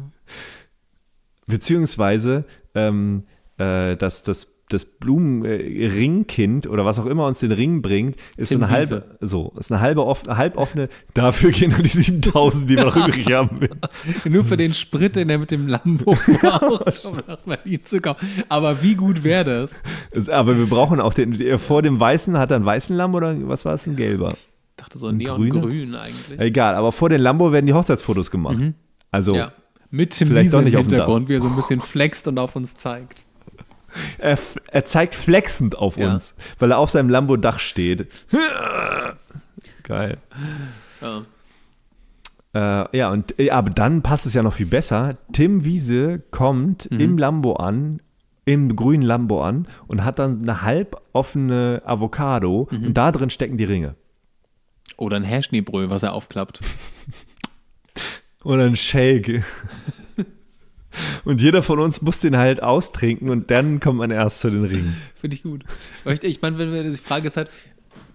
Beziehungsweise, ähm, äh, das, das das Blumenringkind oder was auch immer uns den Ring bringt, ist so eine halbe, so, ist eine halbe off, halb offene, dafür gehen nur die 7000, die wir noch übrig haben. nur für den Sprit, den er mit dem Lambo braucht, um nach Berlin zu kommen. Aber wie gut wäre das? Aber wir brauchen auch den, vor dem weißen, hat er einen weißen Lambo oder was war es, ein gelber? Ich dachte so ein neongrün eigentlich. Egal, aber vor dem Lambo werden die Hochzeitsfotos gemacht. Mhm. Also ja. Mit Tim Wiese Hintergrund, wie er so ein bisschen flext und auf uns zeigt. Er, er zeigt flexend auf ja. uns, weil er auf seinem Lambo-Dach steht. Geil. Ja. Äh, ja, und äh, aber dann passt es ja noch viel besser. Tim Wiese kommt mhm. im Lambo an, im grünen Lambo an und hat dann eine halboffene Avocado mhm. und da drin stecken die Ringe. Oder ein Herrschneebrüll, was er aufklappt. Oder ein Shake. Und jeder von uns muss den halt austrinken und dann kommt man erst zu den Ringen. Finde ich gut. Ich meine, wenn wir die Frage ist halt,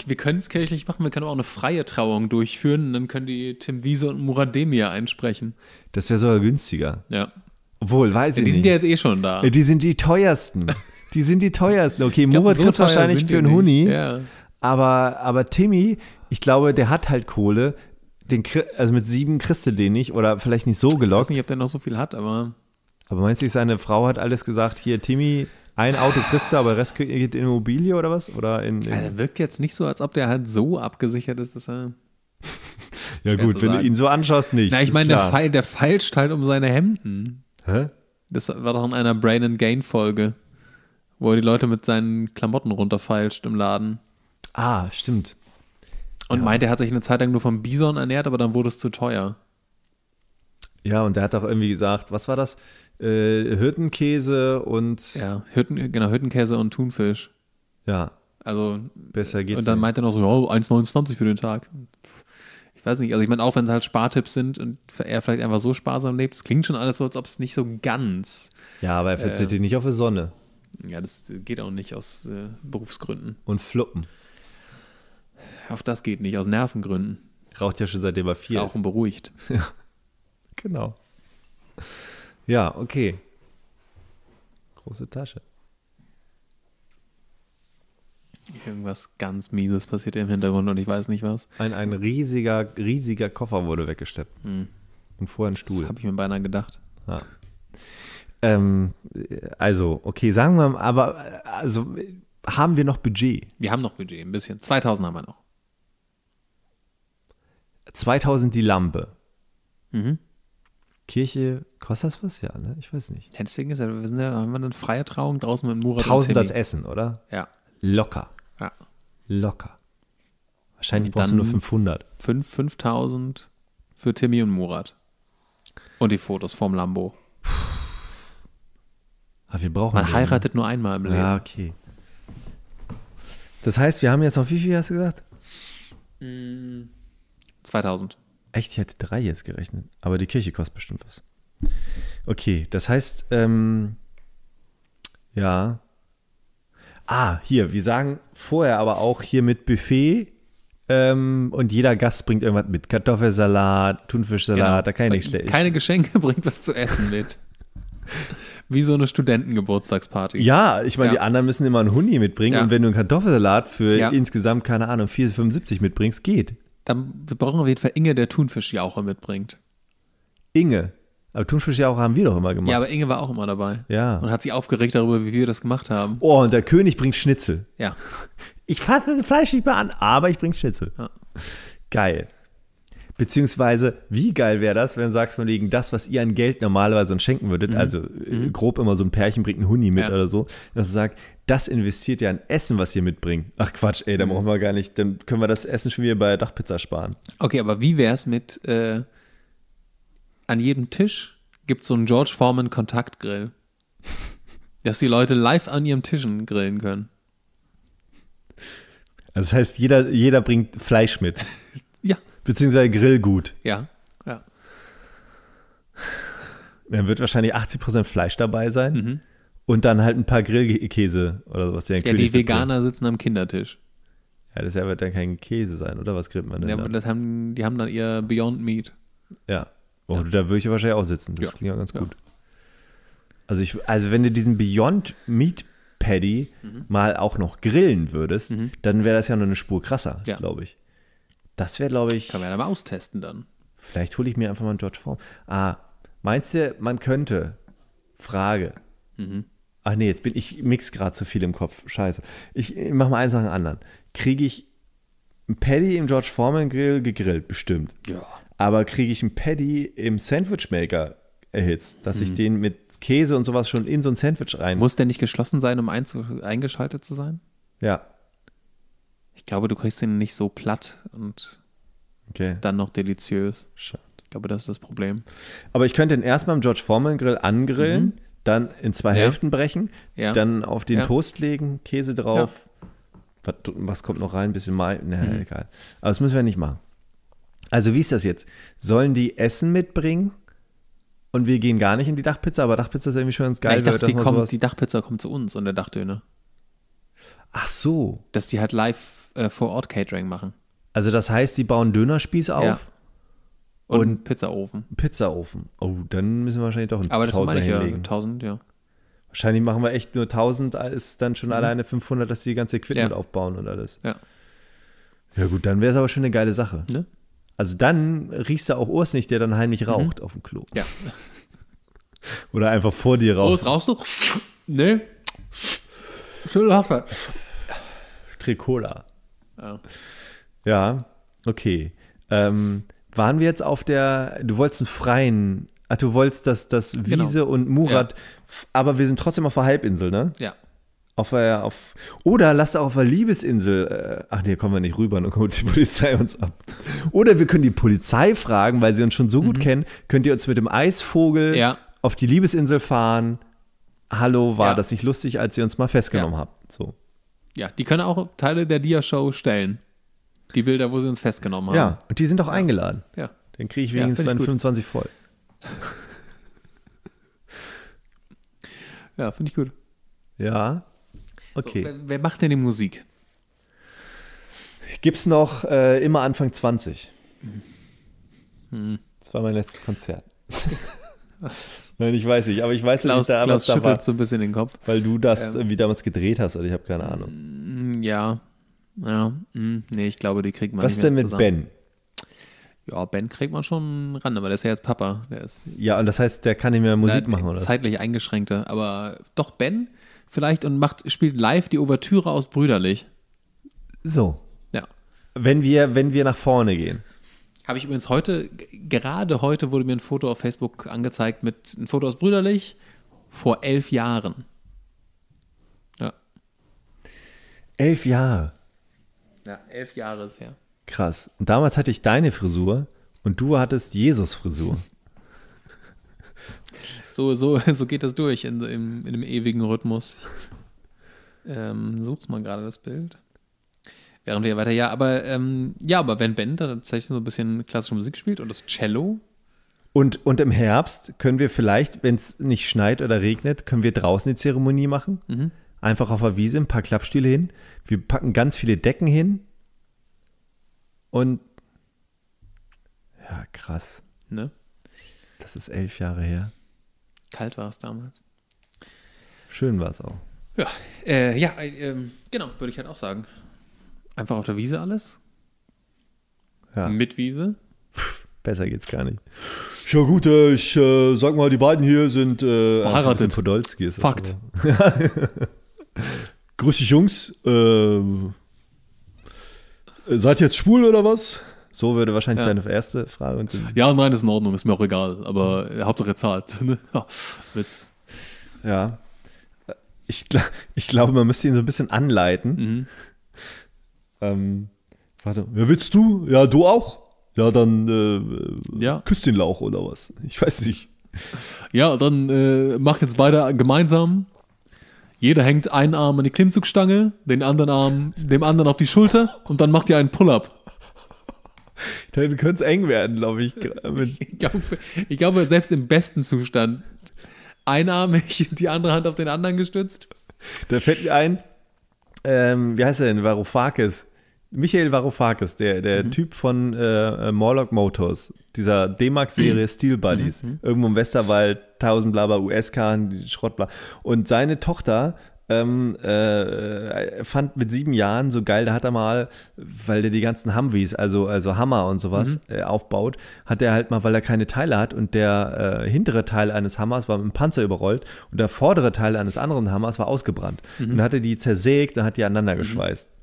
wir können es kirchlich machen, wir können auch eine freie Trauung durchführen und dann können die Tim Wiese und Murat Demir einsprechen. Das wäre sogar günstiger. Ja. Obwohl, weiß ja, ich die nicht. Die sind ja jetzt eh schon da. Ja, die sind die teuersten. Die sind die teuersten. Okay, glaub, Murat so kriegt wahrscheinlich für einen Huni. Ja. Aber, aber Timmy, ich glaube, der hat halt Kohle. Den, also mit sieben kriegst du den nicht oder vielleicht nicht so gelockt. Ich weiß nicht, ob der noch so viel hat, aber. Aber meinst du, seine Frau hat alles gesagt, hier, Timmy, ein Auto kriegst du, aber Rest geht in Immobilie oder was? Oder in, in also, wirkt jetzt nicht so, als ob der halt so abgesichert ist, dass er. ja, gut, wenn sagen. du ihn so anschaust, nicht. Na, ich meine, der, feil, der feilscht halt um seine Hemden. Hä? Das war doch in einer Brain and Gain Folge, wo er die Leute mit seinen Klamotten runterfeilscht im Laden. Ah, stimmt. Und ja. meinte, er hat sich eine Zeit lang nur vom Bison ernährt, aber dann wurde es zu teuer. Ja, und der hat auch irgendwie gesagt, was war das? äh, Hürtenkäse und. Ja, Hürten, genau, Hürtenkäse und Thunfisch. Ja. Also. Besser geht's. Und dann meint er noch so, ja, 1,29 für den Tag. Ich weiß nicht, also ich meine, auch wenn es halt Spartipps sind und er vielleicht einfach so sparsam lebt, es klingt schon alles so, als ob es nicht so ganz. Ja, aber er verzichtet äh, nicht auf die Sonne. Ja, das geht auch nicht aus äh, Berufsgründen. Und Fluppen. Auf das geht nicht, aus Nervengründen. Raucht ja schon seitdem er vier Rauchen ist. beruhigt. Ja, genau. Ja, okay. Große Tasche. Irgendwas ganz Mieses passiert im Hintergrund und ich weiß nicht was. Ein, ein riesiger, riesiger Koffer wurde weggeschleppt. Mhm. Und vorher ein Stuhl. Das habe ich mir beinahe gedacht. Ja. Ähm, also, okay, sagen wir mal, aber also, haben wir noch Budget? Wir haben noch Budget, ein bisschen. 2000 haben wir noch. 2000 die Lampe. Mhm. Kirche, kostet das was? Ja, ne? Ich weiß nicht. deswegen ist ja, wir sind ja, haben wir eine freie Trauung draußen mit Murat Tausend das Essen, oder? Ja. Locker. Ja. Locker. Wahrscheinlich brauchst du nur 500. 5000 für Timmy und Murat. Und die Fotos vom Lambo. Aber ah, wir brauchen Man den, ne? heiratet nur einmal im ah, Leben. Ja, okay. Das heißt, wir haben jetzt noch wie viel hast du gesagt? 2000. Mm. Echt, ich hätte drei jetzt gerechnet. Aber die Kirche kostet bestimmt was. Okay, das heißt, ähm, ja. Ah, hier, wir sagen vorher aber auch hier mit Buffet ähm, und jeder Gast bringt irgendwas mit. Kartoffelsalat, Thunfischsalat, genau. da kann ich nichts schlecht. Keine Geschenke, bringt was zu essen mit. Wie so eine Studentengeburtstagsparty. Ja, ich meine, ja. die anderen müssen immer einen Huni mitbringen ja. und wenn du einen Kartoffelsalat für ja. insgesamt, keine Ahnung, 4,75 mitbringst, geht. Dann, wir brauchen auf jeden Fall Inge, der Thunfischjauche mitbringt. Inge? Aber Thunfischjauche haben wir doch immer gemacht. Ja, aber Inge war auch immer dabei. Ja. Und hat sich aufgeregt darüber, wie wir das gemacht haben. Oh, und der König bringt Schnitzel. Ja. Ich fasse das Fleisch nicht mehr an, aber ich bringe Schnitzel. Ja. Geil. Beziehungsweise, wie geil wäre das, wenn du sagst, von wegen, das, was ihr an Geld normalerweise uns schenken würdet, mhm. also äh, mhm. grob immer so ein Pärchen bringt einen Huni mit ja. oder so, dass du sagst, das investiert ja an Essen, was ihr mitbringt. Ach Quatsch, ey, da mhm. brauchen wir gar nicht, dann können wir das Essen schon wieder bei Dachpizza sparen. Okay, aber wie wäre es mit, äh, an jedem Tisch gibt es so einen George Foreman Kontaktgrill, dass die Leute live an ihrem Tischen grillen können. Also das heißt, jeder, jeder bringt Fleisch mit. Beziehungsweise Grillgut. Ja, ja. Dann wird wahrscheinlich 80% Fleisch dabei sein. Mhm. Und dann halt ein paar Grillkäse oder sowas. Der ja, die Veganer sitzen am Kindertisch. Ja, das wird dann kein Käse sein, oder? Was grillt man denn? Ja, das haben, die haben dann ihr Beyond Meat. Ja. Oh, ja. Da würde ich wahrscheinlich auch sitzen. Das ja. klingt ja ganz gut. Ja. Also, ich, also, wenn du diesen Beyond Meat Paddy mhm. mal auch noch grillen würdest, mhm. dann wäre das ja nur eine Spur krasser, glaube ich. Das wäre, glaube ich. Kann man ja mal austesten dann. Vielleicht hole ich mir einfach mal einen George Form. Ah, meinst du, man könnte? Frage. Mhm. Ach nee, jetzt bin ich mix gerade zu viel im Kopf. Scheiße. Ich mache mal eins nach dem anderen. Kriege ich ein Paddy im George Foreman Grill gegrillt, bestimmt. Ja. Aber kriege ich ein Paddy im Sandwich Maker erhitzt, dass mhm. ich den mit Käse und sowas schon in so ein Sandwich rein. Muss der nicht geschlossen sein, um eingeschaltet zu sein? Ja. Ich glaube, du kriegst ihn nicht so platt und okay. dann noch deliziös. Schade. Ich glaube, das ist das Problem. Aber ich könnte ihn erstmal im George Foreman Grill angrillen, mhm. dann in zwei ja. Hälften brechen, ja. dann auf den ja. Toast legen, Käse drauf. Was, was, kommt noch rein? Ein bisschen Mai? Naja, mhm. egal. Aber das müssen wir nicht machen. Also, wie ist das jetzt? Sollen die Essen mitbringen? Und wir gehen gar nicht in die Dachpizza, aber Dachpizza ist irgendwie schon ganz geil. Na, ich dachte, die, kommt, die Dachpizza kommt zu uns und der Dachdöner. Ach so. Dass die halt live äh, Vor-Ort-Catering machen. Also das heißt, die bauen Dönerspieß auf? Ja. Und, und Pizzaofen. Pizzaofen. Oh, dann müssen wir wahrscheinlich doch einen Aber das meine ich ja, 1000, ja. Wahrscheinlich machen wir echt nur 1000, ist dann schon mhm. alleine 500, dass die, die ganze Equipment ja. aufbauen und alles. Ja. Ja gut, dann wäre es aber schon eine geile Sache. Ne? Also dann riechst du auch Urs nicht, der dann heimlich mhm. raucht mhm. auf dem Klo. Ja. Oder einfach vor dir raucht. Urs, rauchst du? Nee. Schöne Hafer. Tricola. Ja, ja okay. Ähm, waren wir jetzt auf der, du wolltest einen freien, ach, du wolltest, dass das genau. Wiese genau. und Murat, ja. aber wir sind trotzdem auf der Halbinsel, ne? Ja. Auf, auf, oder lass auch auf der Liebesinsel. Äh, ach nee, kommen wir nicht rüber, dann kommt die Polizei uns ab. Oder wir können die Polizei fragen, weil sie uns schon so mhm. gut kennen. Könnt ihr uns mit dem Eisvogel ja. auf die Liebesinsel fahren? Hallo, war ja. das nicht lustig, als ihr uns mal festgenommen ja. habt? So. Ja, die können auch Teile der Dia-Show stellen. Die Bilder, wo sie uns festgenommen haben. Ja, und die sind auch eingeladen. Ja. Dann kriege ich wenigstens ja, ich 25 voll. ja, finde ich gut. Ja. Okay. So, wer, wer, macht denn die Musik? Gibt's noch äh, immer Anfang 20. Hm. Das war mein letztes Konzert. Nein, ich weiß nicht, aber ich weiß, Klaus, dass ich da Klaus schüttelt da war, so ein bisschen den Kopf. Weil du das ähm, irgendwie damals gedreht hast, oder ich habe keine Ahnung. Mm, ja, ja, mh, mm, nee, ich glaube, die kriegt man Was nicht denn mit Ben? Ja, Ben kriegt man schon ran, aber der ist ja jetzt Papa. Der ist, ja, und das heißt, der kann nicht mehr Musik machen, oder? Zeitlich eingeschränkte. aber doch Ben vielleicht und macht, spielt live die Ouvertüre aus Brüderlich. So. Ja. Wenn wir, wenn wir nach vorne gehen. Habe ich übrigens heute, gerade heute wurde mir ein Foto auf Facebook angezeigt mit ein Foto aus Brüderlich vor elf Jahren. Ja. Elf Jahre. Ja, elf Jahre ist her. Krass. Und damals hatte ich deine Frisur und du hattest Jesus Frisur. so, so, so geht das durch in, in, in einem ewigen Rhythmus. Ähm, such's mal gerade das Bild während wir weiter, ja, aber ähm, ja, aber wenn Ben tatsächlich so ein bisschen klassische Musik spielt und das Cello. Und, und im Herbst können wir vielleicht, wenn es nicht schneit oder regnet, können wir draußen eine Zeremonie machen. Mhm. Einfach auf der Wiese ein paar Klappstühle hin. Wir packen ganz viele Decken hin. Und ja, krass. Ne? Das ist elf Jahre her. Kalt war es damals. Schön war es auch. Ja, äh, ja äh, ähm, genau, würde ich halt auch sagen. Einfach auf der Wiese alles? Ja. Mit Wiese? Besser geht's gar nicht. Ja gut, äh, ich äh, sag mal, die beiden hier sind äh, also verheiratet. Podolski ist Fakt. Grüß dich, Jungs. Ähm, äh, seid ihr jetzt schwul oder was? So würde wahrscheinlich ja. seine erste Frage. Und ja, nein, ist in Ordnung, ist mir auch egal, aber ihr Hauptsache ihr zahlt. Ne? Witz. Ja. Äh, ich, ich glaube, man müsste ihn so ein bisschen anleiten. Mhm ähm, warte, ja, willst du? Ja, du auch? Ja, dann äh, ja. küsst den Lauch oder was? Ich weiß nicht. Ja, dann äh, macht jetzt beide gemeinsam. Jeder hängt einen Arm an die Klimmzugstange, den anderen Arm dem anderen auf die Schulter und dann macht ihr einen Pull-up. Dann könnte es eng werden, glaube ich. Ich glaube, ich glaube, selbst im besten Zustand einarmig die andere Hand auf den anderen gestützt. Da fällt mir ein, ähm, wie heißt er denn? Varoufakis. Michael Varoufakis, der, der mhm. Typ von äh, Morlock Motors, dieser D-Max-Serie mhm. Steel Buddies, mhm. irgendwo im Westerwald, 1000 Blabla, US-Kahn, Schrottbla. Und seine Tochter ähm, äh, fand mit sieben Jahren so geil, da hat er mal, weil der die ganzen Humvees, also, also Hammer und sowas mhm. äh, aufbaut, hat er halt mal, weil er keine Teile hat und der äh, hintere Teil eines Hammers war mit dem Panzer überrollt und der vordere Teil eines anderen Hammers war ausgebrannt. Mhm. Und dann hat er die zersägt und hat die aneinander mhm. geschweißt. Mhm.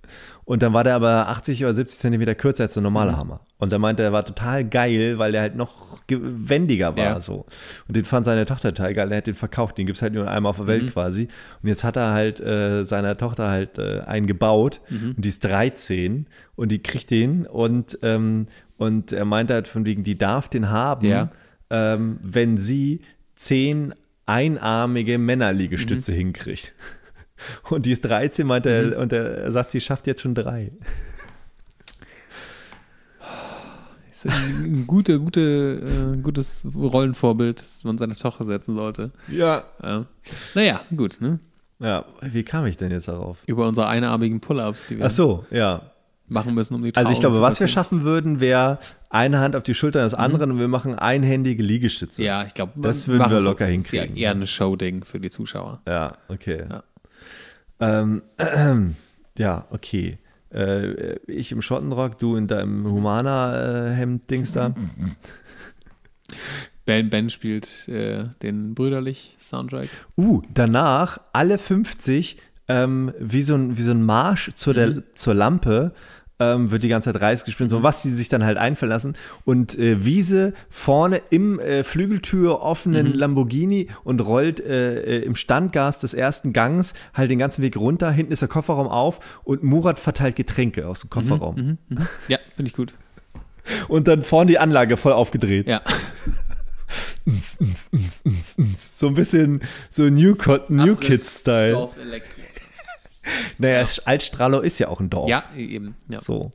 Und dann war der aber 80 oder 70 Zentimeter kürzer als ein normaler mhm. Hammer. Und er meinte, er war total geil, weil er halt noch wendiger war. Ja. So. Und den fand seine Tochter total geil. Er hat den verkauft. Den gibt es halt nur einmal auf der Welt mhm. quasi. Und jetzt hat er halt äh, seiner Tochter halt äh, einen gebaut. Mhm. Und die ist 13 und die kriegt den. Und, ähm, und er meinte halt von wegen, die darf den haben, ja. ähm, wenn sie zehn einarmige Männerliegestütze mhm. hinkriegt. Und die ist 13, meint mhm. er, und er sagt, sie schafft jetzt schon drei. Ist ein gute, gute, äh, gutes Rollenvorbild, das man seine Tochter setzen sollte. Ja. Äh, naja, gut, ne? Ja, wie kam ich denn jetzt darauf? Über unsere einarmigen Pull-Ups, die wir Ach so, ja. machen müssen, um die Trauung Also ich glaube, was wir schaffen würden, wäre eine Hand auf die Schulter des anderen mhm. und wir machen einhändige Liegestütze. Ja, ich glaube, das würden wir locker hinkriegen. Das Ja eher ein Showding für die Zuschauer. Ja, okay. Ja. Ähm, äh, ja, okay. Äh, ich im Schottenrock, du in deinem Humana-Hemd-Dings da. Ben, ben spielt äh, den Brüderlich-Soundtrack. Uh, danach alle 50 ähm, wie, so ein, wie so ein Marsch zu der, mhm. zur Lampe ähm, wird die ganze Zeit Reis gespielt, so was sie sich dann halt einfallen lassen. Und äh, Wiese vorne im äh, Flügeltür offenen mhm. Lamborghini und rollt äh, äh, im Standgas des ersten Gangs halt den ganzen Weg runter. Hinten ist der Kofferraum auf und Murat verteilt Getränke aus dem mhm, Kofferraum. Mhm, mh, mh. Ja, finde ich gut. Und dann vorne die Anlage voll aufgedreht. Ja. so ein bisschen so New, New Kids-Style. Dorf-Elektrik. naja, ja. Altstrahlau ist ja auch ein Dorf. Ja, eben. Ja. So.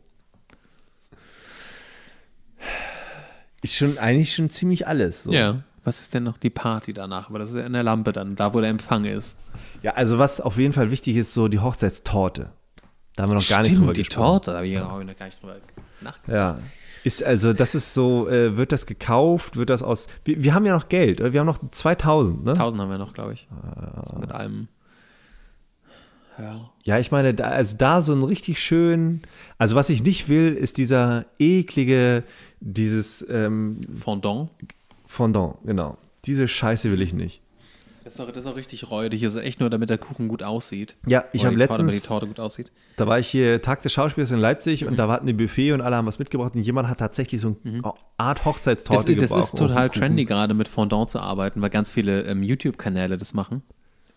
Ist schon eigentlich schon ziemlich alles. So. Ja. Was ist denn noch die Party danach? Aber das ist ja in der Lampe dann, da wo der Empfang ist. Ja, also was auf jeden Fall wichtig ist, so die Hochzeitstorte. Da haben wir noch Stimmt, gar nicht drüber die gesprochen. die Torte, da habe ich auch noch gar nicht drüber nachgedacht. Ja. Ist also, das ist so, äh, wird das gekauft, wird das aus, wir, wir, haben ja noch Geld, äh, wir haben noch 2000, ne? 1000 haben wir noch, glaube ich. Ah. Also mit allem. Ja. ich meine, da, also da so ein richtig schön, also was ich nicht will, ist dieser eklige, dieses ähm, Fondant. Fondant, genau. Diese Scheiße will ich nicht. Das ist, auch, das ist auch richtig räudig. Das also ist echt nur, damit der Kuchen gut aussieht. Ja, ich habe letztens. Torte, die Torte gut aussieht. Da war ich hier Tag des Schauspielers in Leipzig mhm. und da hatten die Buffet und alle haben was mitgebracht und jemand hat tatsächlich so eine mhm. Art Hochzeitstorte das, gebracht. Das ist total trendy, gerade mit Fondant zu arbeiten, weil ganz viele ähm, YouTube-Kanäle das machen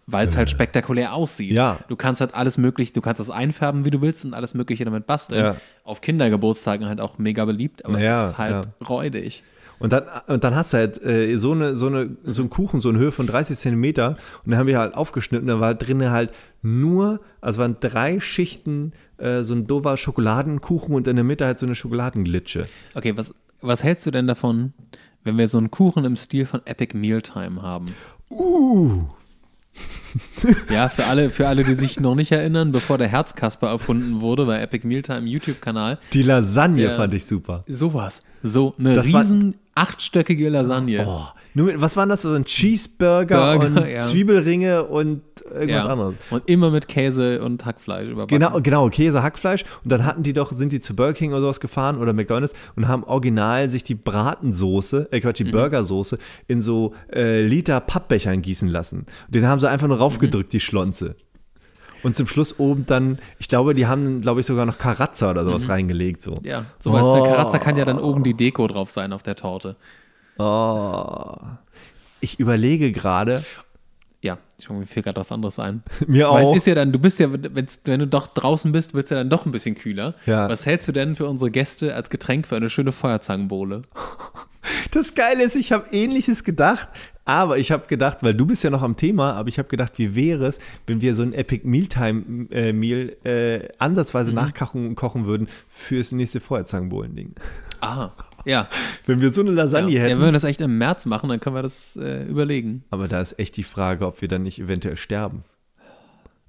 weil es halt spektakulär aussieht. Ja. Du kannst halt alles mögliche, du kannst das einfärben, wie du willst und alles mögliche damit basteln. Ja. Auf Kindergeburtstagen halt auch mega beliebt, aber ja, es ist halt ja. räudig. Und dann, und dann hast du halt äh, so, eine, so, eine, so einen Kuchen, so eine Höhe von 30 Zentimeter. Und dann haben wir halt aufgeschnitten. Da war drinnen halt nur, also waren drei Schichten äh, so ein dover Schokoladenkuchen und in der Mitte halt so eine Schokoladenglitsche. Okay, was, was hältst du denn davon, wenn wir so einen Kuchen im Stil von Epic Mealtime haben? Uh, ja, für alle, für alle, die sich noch nicht erinnern, bevor der Herzkasper erfunden wurde bei Epic Mealtime YouTube-Kanal. Die Lasagne der, fand ich super. Sowas. So eine das riesen achtstöckige Lasagne. Oh, nur, was waren das? So also ein Cheeseburger Burger, und ja. Zwiebelringe und irgendwas ja. anderes. Und immer mit Käse und Hackfleisch überbacken. Genau, genau, Käse, Hackfleisch. Und dann hatten die doch, sind die zu Burger King oder sowas gefahren oder McDonalds und haben original sich die Bratensoße, äh Quatsch, die mhm. Burgersoße in so äh, Liter Pappbechern gießen lassen. Und den haben sie einfach nur raufgedrückt, mhm. die Schlonze. Und zum Schluss oben dann, ich glaube, die haben, glaube ich, sogar noch Karatzer oder sowas mhm. reingelegt. So. Ja, sowas. Oh. Der Karazza kann ja dann oh. oben die Deko drauf sein auf der Torte. Oh. Ich überlege gerade. Ja, ich mir fiel gerade was anderes ein. Mir auch. Weil es ist ja dann, du bist ja, wenn du doch draußen bist, wird es ja dann doch ein bisschen kühler. Ja. Was hältst du denn für unsere Gäste als Getränk für eine schöne Feuerzangenbowle? Das Geile ist, ich habe ähnliches gedacht, aber ich habe gedacht, weil du bist ja noch am Thema, aber ich habe gedacht, wie wäre es, wenn wir so ein Epic Mealtime äh, Meal äh, ansatzweise mhm. nachkochen kochen würden fürs nächste Feuerzangenbowlen-Ding. Ah, ja. Wenn wir so eine Lasagne ja. hätten. Ja, wenn wir das echt im März machen, dann können wir das äh, überlegen. Aber da ist echt die Frage, ob wir dann nicht eventuell sterben.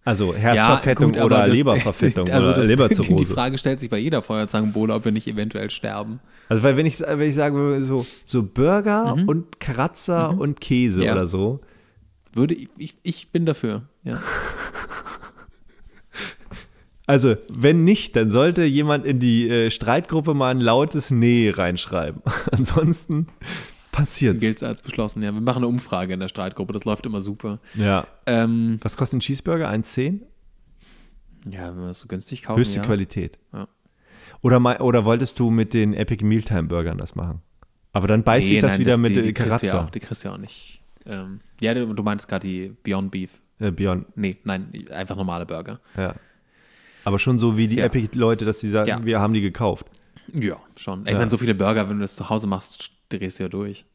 Also Herzverfettung ja, gut, oder das, Leberverfettung also oder das, Leberzirrhose. Die Frage stellt sich bei jeder Feuerzangenbowle, ob wir nicht eventuell sterben. Also weil wenn ich, wenn ich sage, so, so Burger mhm. und Kratzer mhm. und Käse ja. oder so. Würde ich, ich, ich bin dafür, ja. Also, wenn nicht, dann sollte jemand in die äh, Streitgruppe mal ein lautes Nee reinschreiben. Ansonsten passiert. Gilt als beschlossen, ja. Wir machen eine Umfrage in der Streitgruppe, das läuft immer super. Ja. Ähm, Was kostet ein Cheeseburger? 1,10? Ja, wenn wir es so günstig kaufen. Höchste ja. Qualität. Ja. Oder, oder wolltest du mit den Epic Mealtime Burgern das machen? Aber dann beißt nee, sich das nein, wieder das, mit die, die Kratzer. Ja auch, die kriegst du ja auch nicht. Ähm, ja, du, du meinst gerade die Beyond Beef. Äh, Beyond. Nee, nein, einfach normale Burger. Ja. Aber schon so wie die ja. Epic-Leute, dass sie sagen, wir haben die gekauft. Ja, schon. Ich meine, so viele Burger, wenn du das zu Hause machst, drehst du ja durch.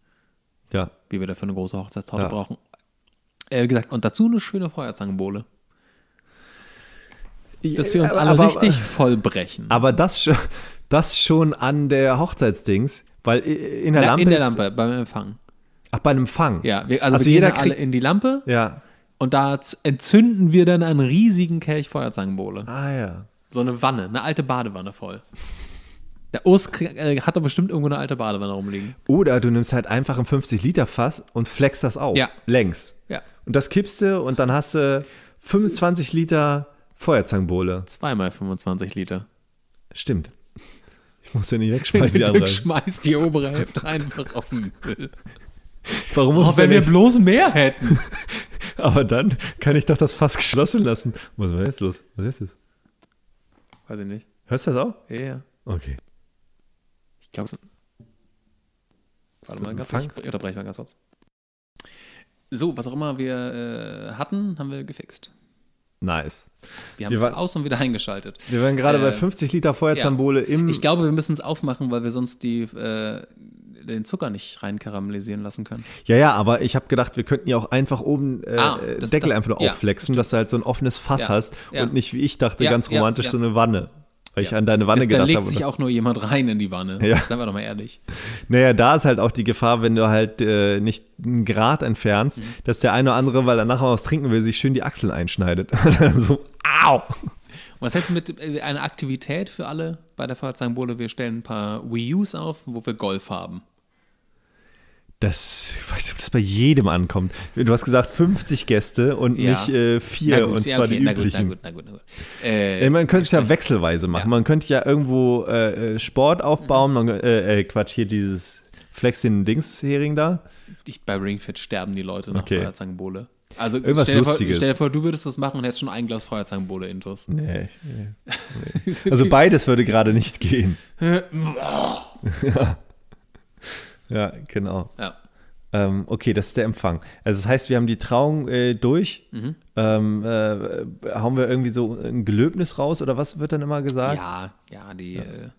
Ja. Wie wir dafür eine große Hochzeitstorte ja. brauchen. Äh, wie gesagt, und dazu eine schöne Feuerzangenbowle. Dass wir uns alle aber, richtig vollbrechen. Aber das, das schon an der Hochzeitsdings, weil in der Na, Lampe. In der Lampe, beim Empfang. Ach, beim Empfang. Ja, wir, also, also wir jeder alle in die Lampe. Ja. Und da entzünden wir dann einen riesigen Kelch Feuerzangenbowle. Ah ja. So eine Wanne, eine alte Badewanne voll. Der Urs äh, hat doch bestimmt irgendwo eine alte Badewanne rumliegen. Oder du nimmst halt einfach ein 50-Liter-Fass und flexst das auf. Ja. Längs. Ja. Und das kippst du und dann hast du 25 Liter Feuerzangenbowle. Zweimal 25 Liter. Stimmt. Ich muss ja nicht wegschmeißen. du schmeißt die obere Hälfte einfach auf den Müll. Warum oh, wenn wir bloß mehr hätten. Aber dann kann ich doch das Fass geschlossen lassen. Was war jetzt los? Was ist das? Weiß ich nicht. Hörst du das auch? Ja. Yeah. Okay. Ich glaube, Warte mal, ganz kurz. Ich unterbreche mal ganz kurz. So, was auch immer wir äh, hatten, haben wir gefixt. Nice. Wir haben wir es aus und wieder eingeschaltet. Wir waren gerade äh, bei 50 Liter Feuerzambole ja. im. Ich glaube, wir müssen es aufmachen, weil wir sonst die, äh, den Zucker nicht reinkaramellisieren lassen können. Ja, ja, aber ich habe gedacht, wir könnten ja auch einfach oben äh, ah, äh, Deckel das, einfach nur ja, aufflexen, stimmt. dass du halt so ein offenes Fass ja, hast und nicht, wie ich dachte, ganz romantisch so eine Wanne weil ja. ich an deine Wanne das, gedacht habe. Da legt sich auch nur jemand rein in die Wanne. Ja. Seien wir doch mal ehrlich. Naja, da ist halt auch die Gefahr, wenn du halt äh, nicht einen Grad entfernst, mhm. dass der eine oder andere, weil er nachher was trinken will, sich schön die Achseln einschneidet. so, au! Und was hältst du mit äh, einer Aktivität für alle bei der Fahrt St. Bolo? Wir stellen ein paar Wii U's auf, wo wir Golf haben das, ich weiß nicht, ob das bei jedem ankommt. Du hast gesagt 50 Gäste und ja. nicht äh, vier gut, und zwar ja, okay. die üblichen. Na gut, na gut, na gut, na äh, gut. Äh, man könnte es ja wechselweise machen. Ja. Man könnte ja irgendwo äh, äh Sport aufbauen. Man, äh, äh, Quatsch, hier dieses Flex dings hering da. Dicht bei Ringfit sterben die Leute nach okay. Feuerzangenbowle. Also Irgendwas stell, Lustiges. Vor, stell dir vor, du würdest das machen und hättest schon ein Glas Feuerzangenbowle-Intus. Nee, nee, nee. Also beides würde gerade nicht gehen. Ja, genau. Ja. Ähm, okay, das ist der Empfang. Also das heißt, wir haben die Trauung äh, durch. Mhm. Ähm, äh, haben wir irgendwie so ein Gelöbnis raus oder was wird dann immer gesagt? Ja, ja, die, ja. Äh,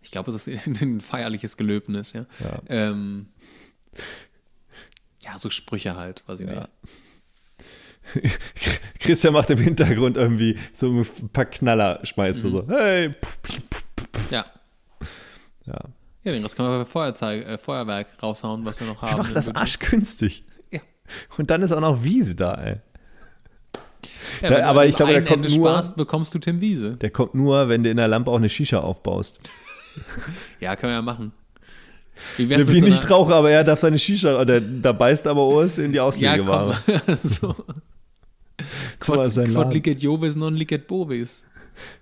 ich glaube, es ist ein feierliches Gelöbnis, ja. Ja, ähm, ja so Sprüche halt, weiß ich ja. nicht. Christian macht im Hintergrund irgendwie so ein paar Knaller, schmeißt mhm. so, hey. Pf, pf, pf, ja. Ja. Ja, den Rest können wir für äh, Feuerwerk raushauen, was wir noch haben. Ich mach das Budget. arschgünstig. Ja. Und dann ist auch noch Wiese da, ey. Ja, da, aber ich glaube, der kommt Ende nur. Sparst, bekommst du Tim Wiese. Der kommt nur, wenn du in der Lampe auch eine Shisha aufbaust. ja, können wir ja machen. Wie wär's bin so nicht Raucher, aber er darf seine Shisha, oder da beißt aber Urs in die Auslegeware. Ja, komm. so. Quod, quod licet Jovis, non licet Bovis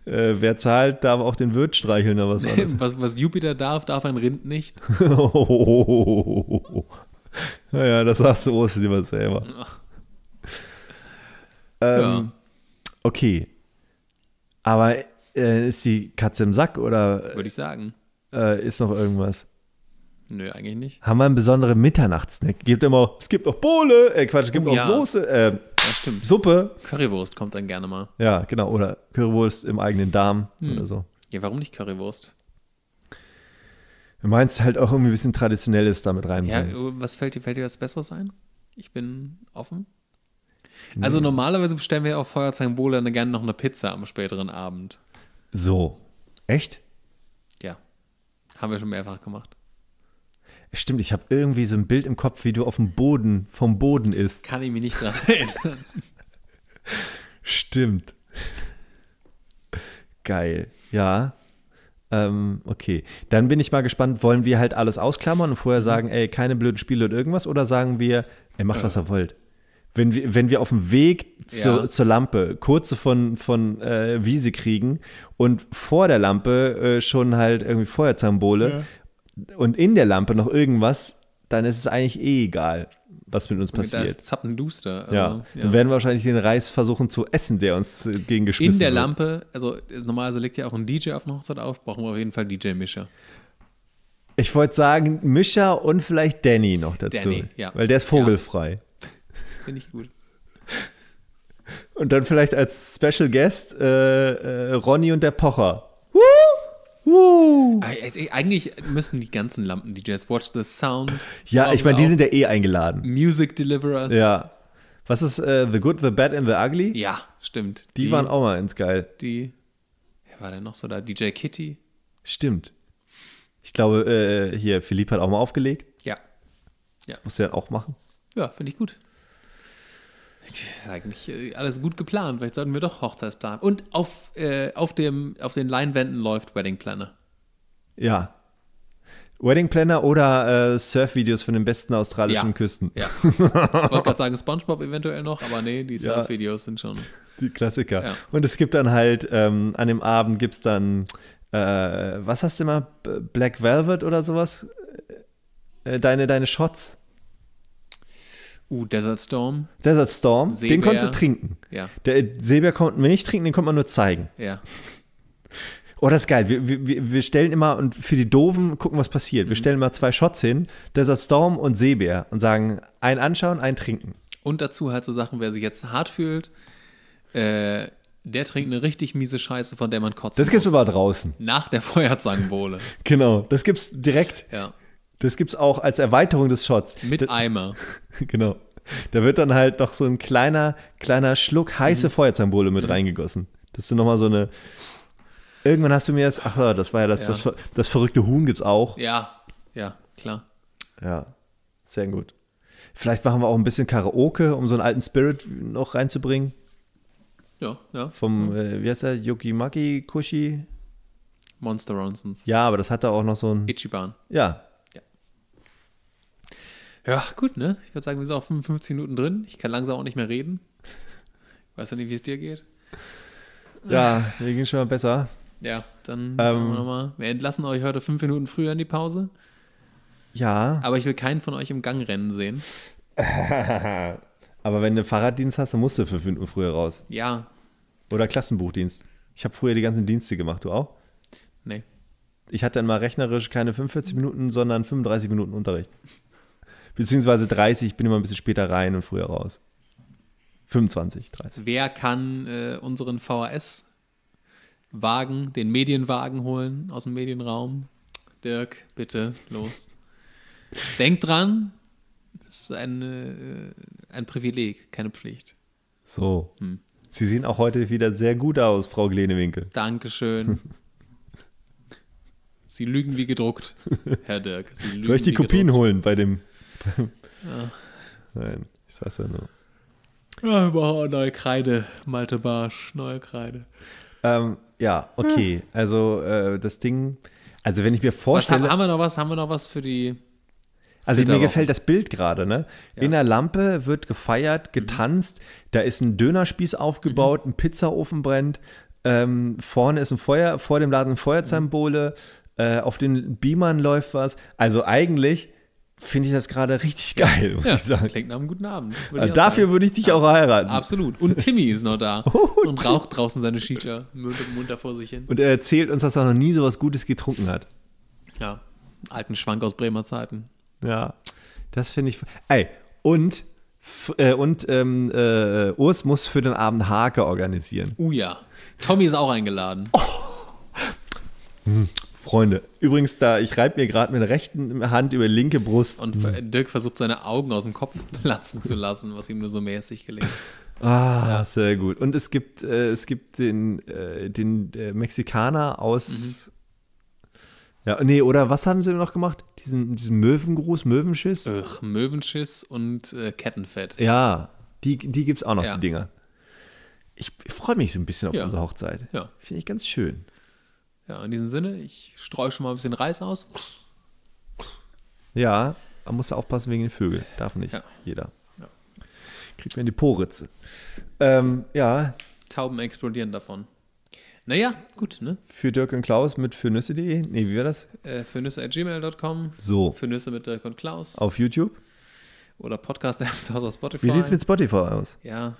äh, wer zahlt, darf auch den Wirt streicheln, oder was war das? was, was Jupiter darf, darf ein Rind nicht. oh, Naja, das sagst du Ostern lieber selber. Ähm, ja. Okay. Aber äh, ist die Katze im Sack oder? Würde ich sagen. Äh, ist noch irgendwas? Nö, eigentlich nicht. Haben wir einen besonderen Mitternachtssnack? Gibt immer, es gibt noch Bowle, äh, Quatsch, es gibt oh, auch ja. Soße, äh, ja, stimmt. Suppe. Currywurst kommt dann gerne mal. Ja, genau. Oder Currywurst im eigenen Darm hm. oder so. Ja, warum nicht Currywurst? Du meinst halt auch irgendwie ein bisschen Traditionelles damit reinbringen. Ja, oh, was fällt dir, fällt dir was Besseres ein? Ich bin offen. Also nee. normalerweise bestellen wir auf Feuerzangenbowle dann gerne noch eine Pizza am späteren Abend. So. Echt? Ja. Haben wir schon mehrfach gemacht. Stimmt, ich habe irgendwie so ein Bild im Kopf, wie du auf dem Boden, vom Boden isst. Kann ich mich nicht dran erinnern. Stimmt. Geil. Ja. Ähm, okay. Dann bin ich mal gespannt, wollen wir halt alles ausklammern und vorher sagen, mhm. ey, keine blöden Spiele und irgendwas oder sagen wir, ey, macht, was ihr wollt. Wenn wir, wenn wir auf dem Weg zu, ja. zur Lampe kurze von, von äh, Wiese kriegen und vor der Lampe äh, schon halt irgendwie Feuerzangenbowle, ja und in der Lampe noch irgendwas, dann ist es eigentlich eh egal, was mit uns passiert. Da ist zappenduster. Also, ja. ja. Dann werden wir wahrscheinlich den Reis versuchen zu essen, der uns gegen geschmissen In der wird. Lampe, also normalerweise legt ja auch ein DJ auf eine Hochzeit auf, brauchen wir auf jeden Fall DJ-Mischer. Ich wollte sagen, Mischer und vielleicht Danny noch dazu. Danny, ja. Weil der ist vogelfrei. Ja. Finde ich gut. Und dann vielleicht als Special Guest äh, äh, Ronny und der Pocher. Woo! Woo. Eigentlich müssen die ganzen Lampen-DJs Watch the Sound. Ja, ich meine, die sind ja eh eingeladen. Music Deliverers. Ja. Was ist uh, The Good, The Bad and The Ugly? Ja, stimmt. Die, die waren auch mal ins Geil. Die. Wer war denn noch so da? DJ Kitty? Stimmt. Ich glaube, äh, hier, Philipp hat auch mal aufgelegt. Ja. ja. Das muss er auch machen. Ja, finde ich gut ist eigentlich äh, alles gut geplant. Vielleicht sollten wir doch Hochzeitsplan. Und auf, äh, auf, dem, auf den Leinwänden läuft Wedding Planner. Ja. Wedding Planner oder äh, Surfvideos von den besten australischen ja. Küsten. Ja. Ich wollte gerade sagen, Spongebob eventuell noch, aber nee, die Surfvideos ja. sind schon. Die Klassiker. Ja. Und es gibt dann halt, ähm, an dem Abend gibt es dann, äh, was hast du immer? Black Velvet oder sowas? Äh, deine, deine Shots. Uh, Desert Storm. Desert Storm, Seebär. den konnte du trinken. Ja. Der Seebär konnten wir nicht trinken, den konnte man nur zeigen. Ja. Oh, das ist geil. Wir, wir, wir stellen immer, und für die Doofen gucken, was passiert. Wir mhm. stellen immer zwei Shots hin, Desert Storm und Seebär und sagen, einen anschauen, einen trinken. Und dazu halt so Sachen, wer sich jetzt hart fühlt, äh, der trinkt eine richtig miese Scheiße, von der man kotzt. Das gibt's muss. aber draußen. Nach der Feuerzangenbowle. genau, das gibt's direkt. Ja. Das gibt es auch als Erweiterung des Shots. Mit Eimer. genau. Da wird dann halt noch so ein kleiner, kleiner Schluck heiße mhm. Feuerzahnbowle mit mhm. reingegossen. Das ist nochmal so eine. Irgendwann hast du mir das. Ach, ja, das war ja das, ja. Das, das, verrückte Huhn gibt es auch. Ja, ja, klar. Ja, sehr gut. Vielleicht machen wir auch ein bisschen Karaoke, um so einen alten Spirit noch reinzubringen. Ja, ja. Vom, Äh, wie heißt der? Yukimaki Kushi? Monster Ronsons. Ja, aber das hat da auch noch so ein. Ichiban. Ja, ja, gut, ne? Ich würde sagen, wir sind auch 55 Minuten drin. Ich kann langsam auch nicht mehr reden. Ich weiß ja nicht, wie es dir geht. Ja, mir ging schon mal besser. Ja, dann ähm, sagen wir nochmal. Wir entlassen euch heute fünf Minuten früher in die Pause. Ja. Aber ich will keinen von euch im Gang rennen sehen. Aber wenn du Fahrraddienst hast, dann musst du fünf Minuten früher raus. Ja. Oder Klassenbuchdienst. Ich habe früher die ganzen Dienste gemacht, du auch? Nee. Ich hatte dann mal rechnerisch keine 45 Minuten, sondern 35 Minuten Unterricht. Beziehungsweise 30, ich bin immer ein bisschen später rein und früher raus. 25, 30. Wer kann äh, unseren VHS-Wagen, den Medienwagen holen aus dem Medienraum? Dirk, bitte, los. Denkt dran, das ist ein, äh, ein Privileg, keine Pflicht. So. Hm. Sie sehen auch heute wieder sehr gut aus, Frau Glenewinkel. Dankeschön. Sie lügen wie gedruckt, Herr Dirk. Soll ich die Kopien gedruckt. holen bei dem Nein, ich sag's ja nur. Ja, überhaupt neue Kreide, Malte Barsch, neue Kreide. Ähm, ja, okay. Hm. Also äh, das Ding, also wenn ich mir vorstelle. Was, haben, wir noch was? Haben wir noch was für die. Also mir gefällt das Bild gerade, ne? Ja. In der Lampe wird gefeiert, mhm. getanzt, mhm. da ist ein Dönerspieß aufgebaut, mhm. ein Pizzaofen brennt, ähm, vorne ist ein Feuer, vor dem Laden Feuerzeitbowle, mhm. äh, auf den Beamern läuft was. Also eigentlich finde ich das gerade richtig geil, muss ja, ich sagen. Klingt nach einem guten Abend. Würde äh, dafür würde ich dich ja. auch heiraten. Absolut. Und Timmy ist noch da oh, und raucht draußen seine Shisha munter vor sich hin. Und er erzählt uns, dass er noch nie so was Gutes getrunken hat. Ja, alten Schwank aus Bremer Zeiten. Ja, das finde ich. Ey, und, äh, und ähm, äh, Urs muss für den Abend Hake organisieren. uh, ja. Tommy ist auch eingeladen. Oh. Hm. Freunde. Übrigens, da ich reibe mir gerade mit der rechten Hand über linke Brust. Und hm. Dirk versucht seine Augen aus dem Kopf platzen zu lassen, was ihm nur so mäßig gelingt. Ah, ja. sehr gut. Und es gibt, äh, es gibt den, äh, den äh, Mexikaner aus. Mhm. Ja, nee, oder was haben sie noch gemacht? Diesen, diesen Möwengruß, Möwenschiss? Ugh, Möwenschiss und äh, Kettenfett. Ja, die, die gibt es auch noch, ja. die Dinger. Ich, ich freue mich so ein bisschen auf ja. unsere Hochzeit. Ja. Finde ich ganz schön. Ja, in diesem Sinne, ich streue schon mal ein bisschen Reis aus. Ja, man muss aufpassen wegen den Vögeln. Darf nicht ja. jeder. Ja. Kriegt man in die Poritze. Ähm, ja. Tauben explodieren davon. Naja, gut, ne? Für Dirk und Klaus mit fürnüsse.de. Nee, wie war das? Äh, fürnüsse at So. Fürnüsse mit Dirk und Klaus. Auf YouTube. Oder Podcast-Apps aus Spotify. Wie sieht es mit Spotify aus? Ja,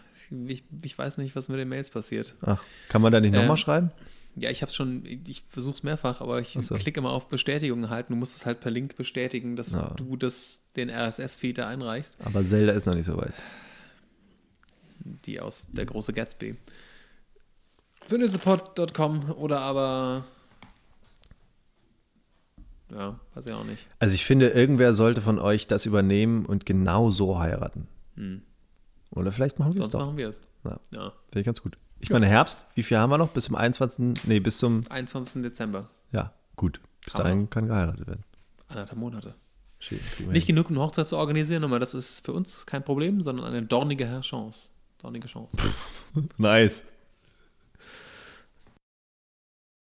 ich, ich, weiß nicht, was mit den Mails passiert. Ach, kann man da nicht ähm, nochmal schreiben? Ja, ich habe schon, ich versuche es mehrfach, aber ich so. klicke immer auf Bestätigung halten. Du musst es halt per Link bestätigen, dass ja. du das, den RSS-Feed da einreichst. Aber Zelda ist noch nicht so weit. Die aus der große Gatsby. Windelsupport.com oder aber ja, weiß ich auch nicht. Also ich finde, irgendwer sollte von euch das übernehmen und genau so heiraten. Hm. Oder vielleicht machen wir es doch. Sonst machen wir es. Ja. ja. Finde ich ganz gut. Ich meine, Herbst, wie viel haben wir noch? Bis zum 21. Nee, bis zum 21. Dezember. Ja, gut. Bis dahin kann geheiratet werden. Anderthalb Monate. Schön, Nicht genug, um eine Hochzeit zu organisieren, aber das ist für uns kein Problem, sondern eine dornige Chance. Dornige Chance. nice.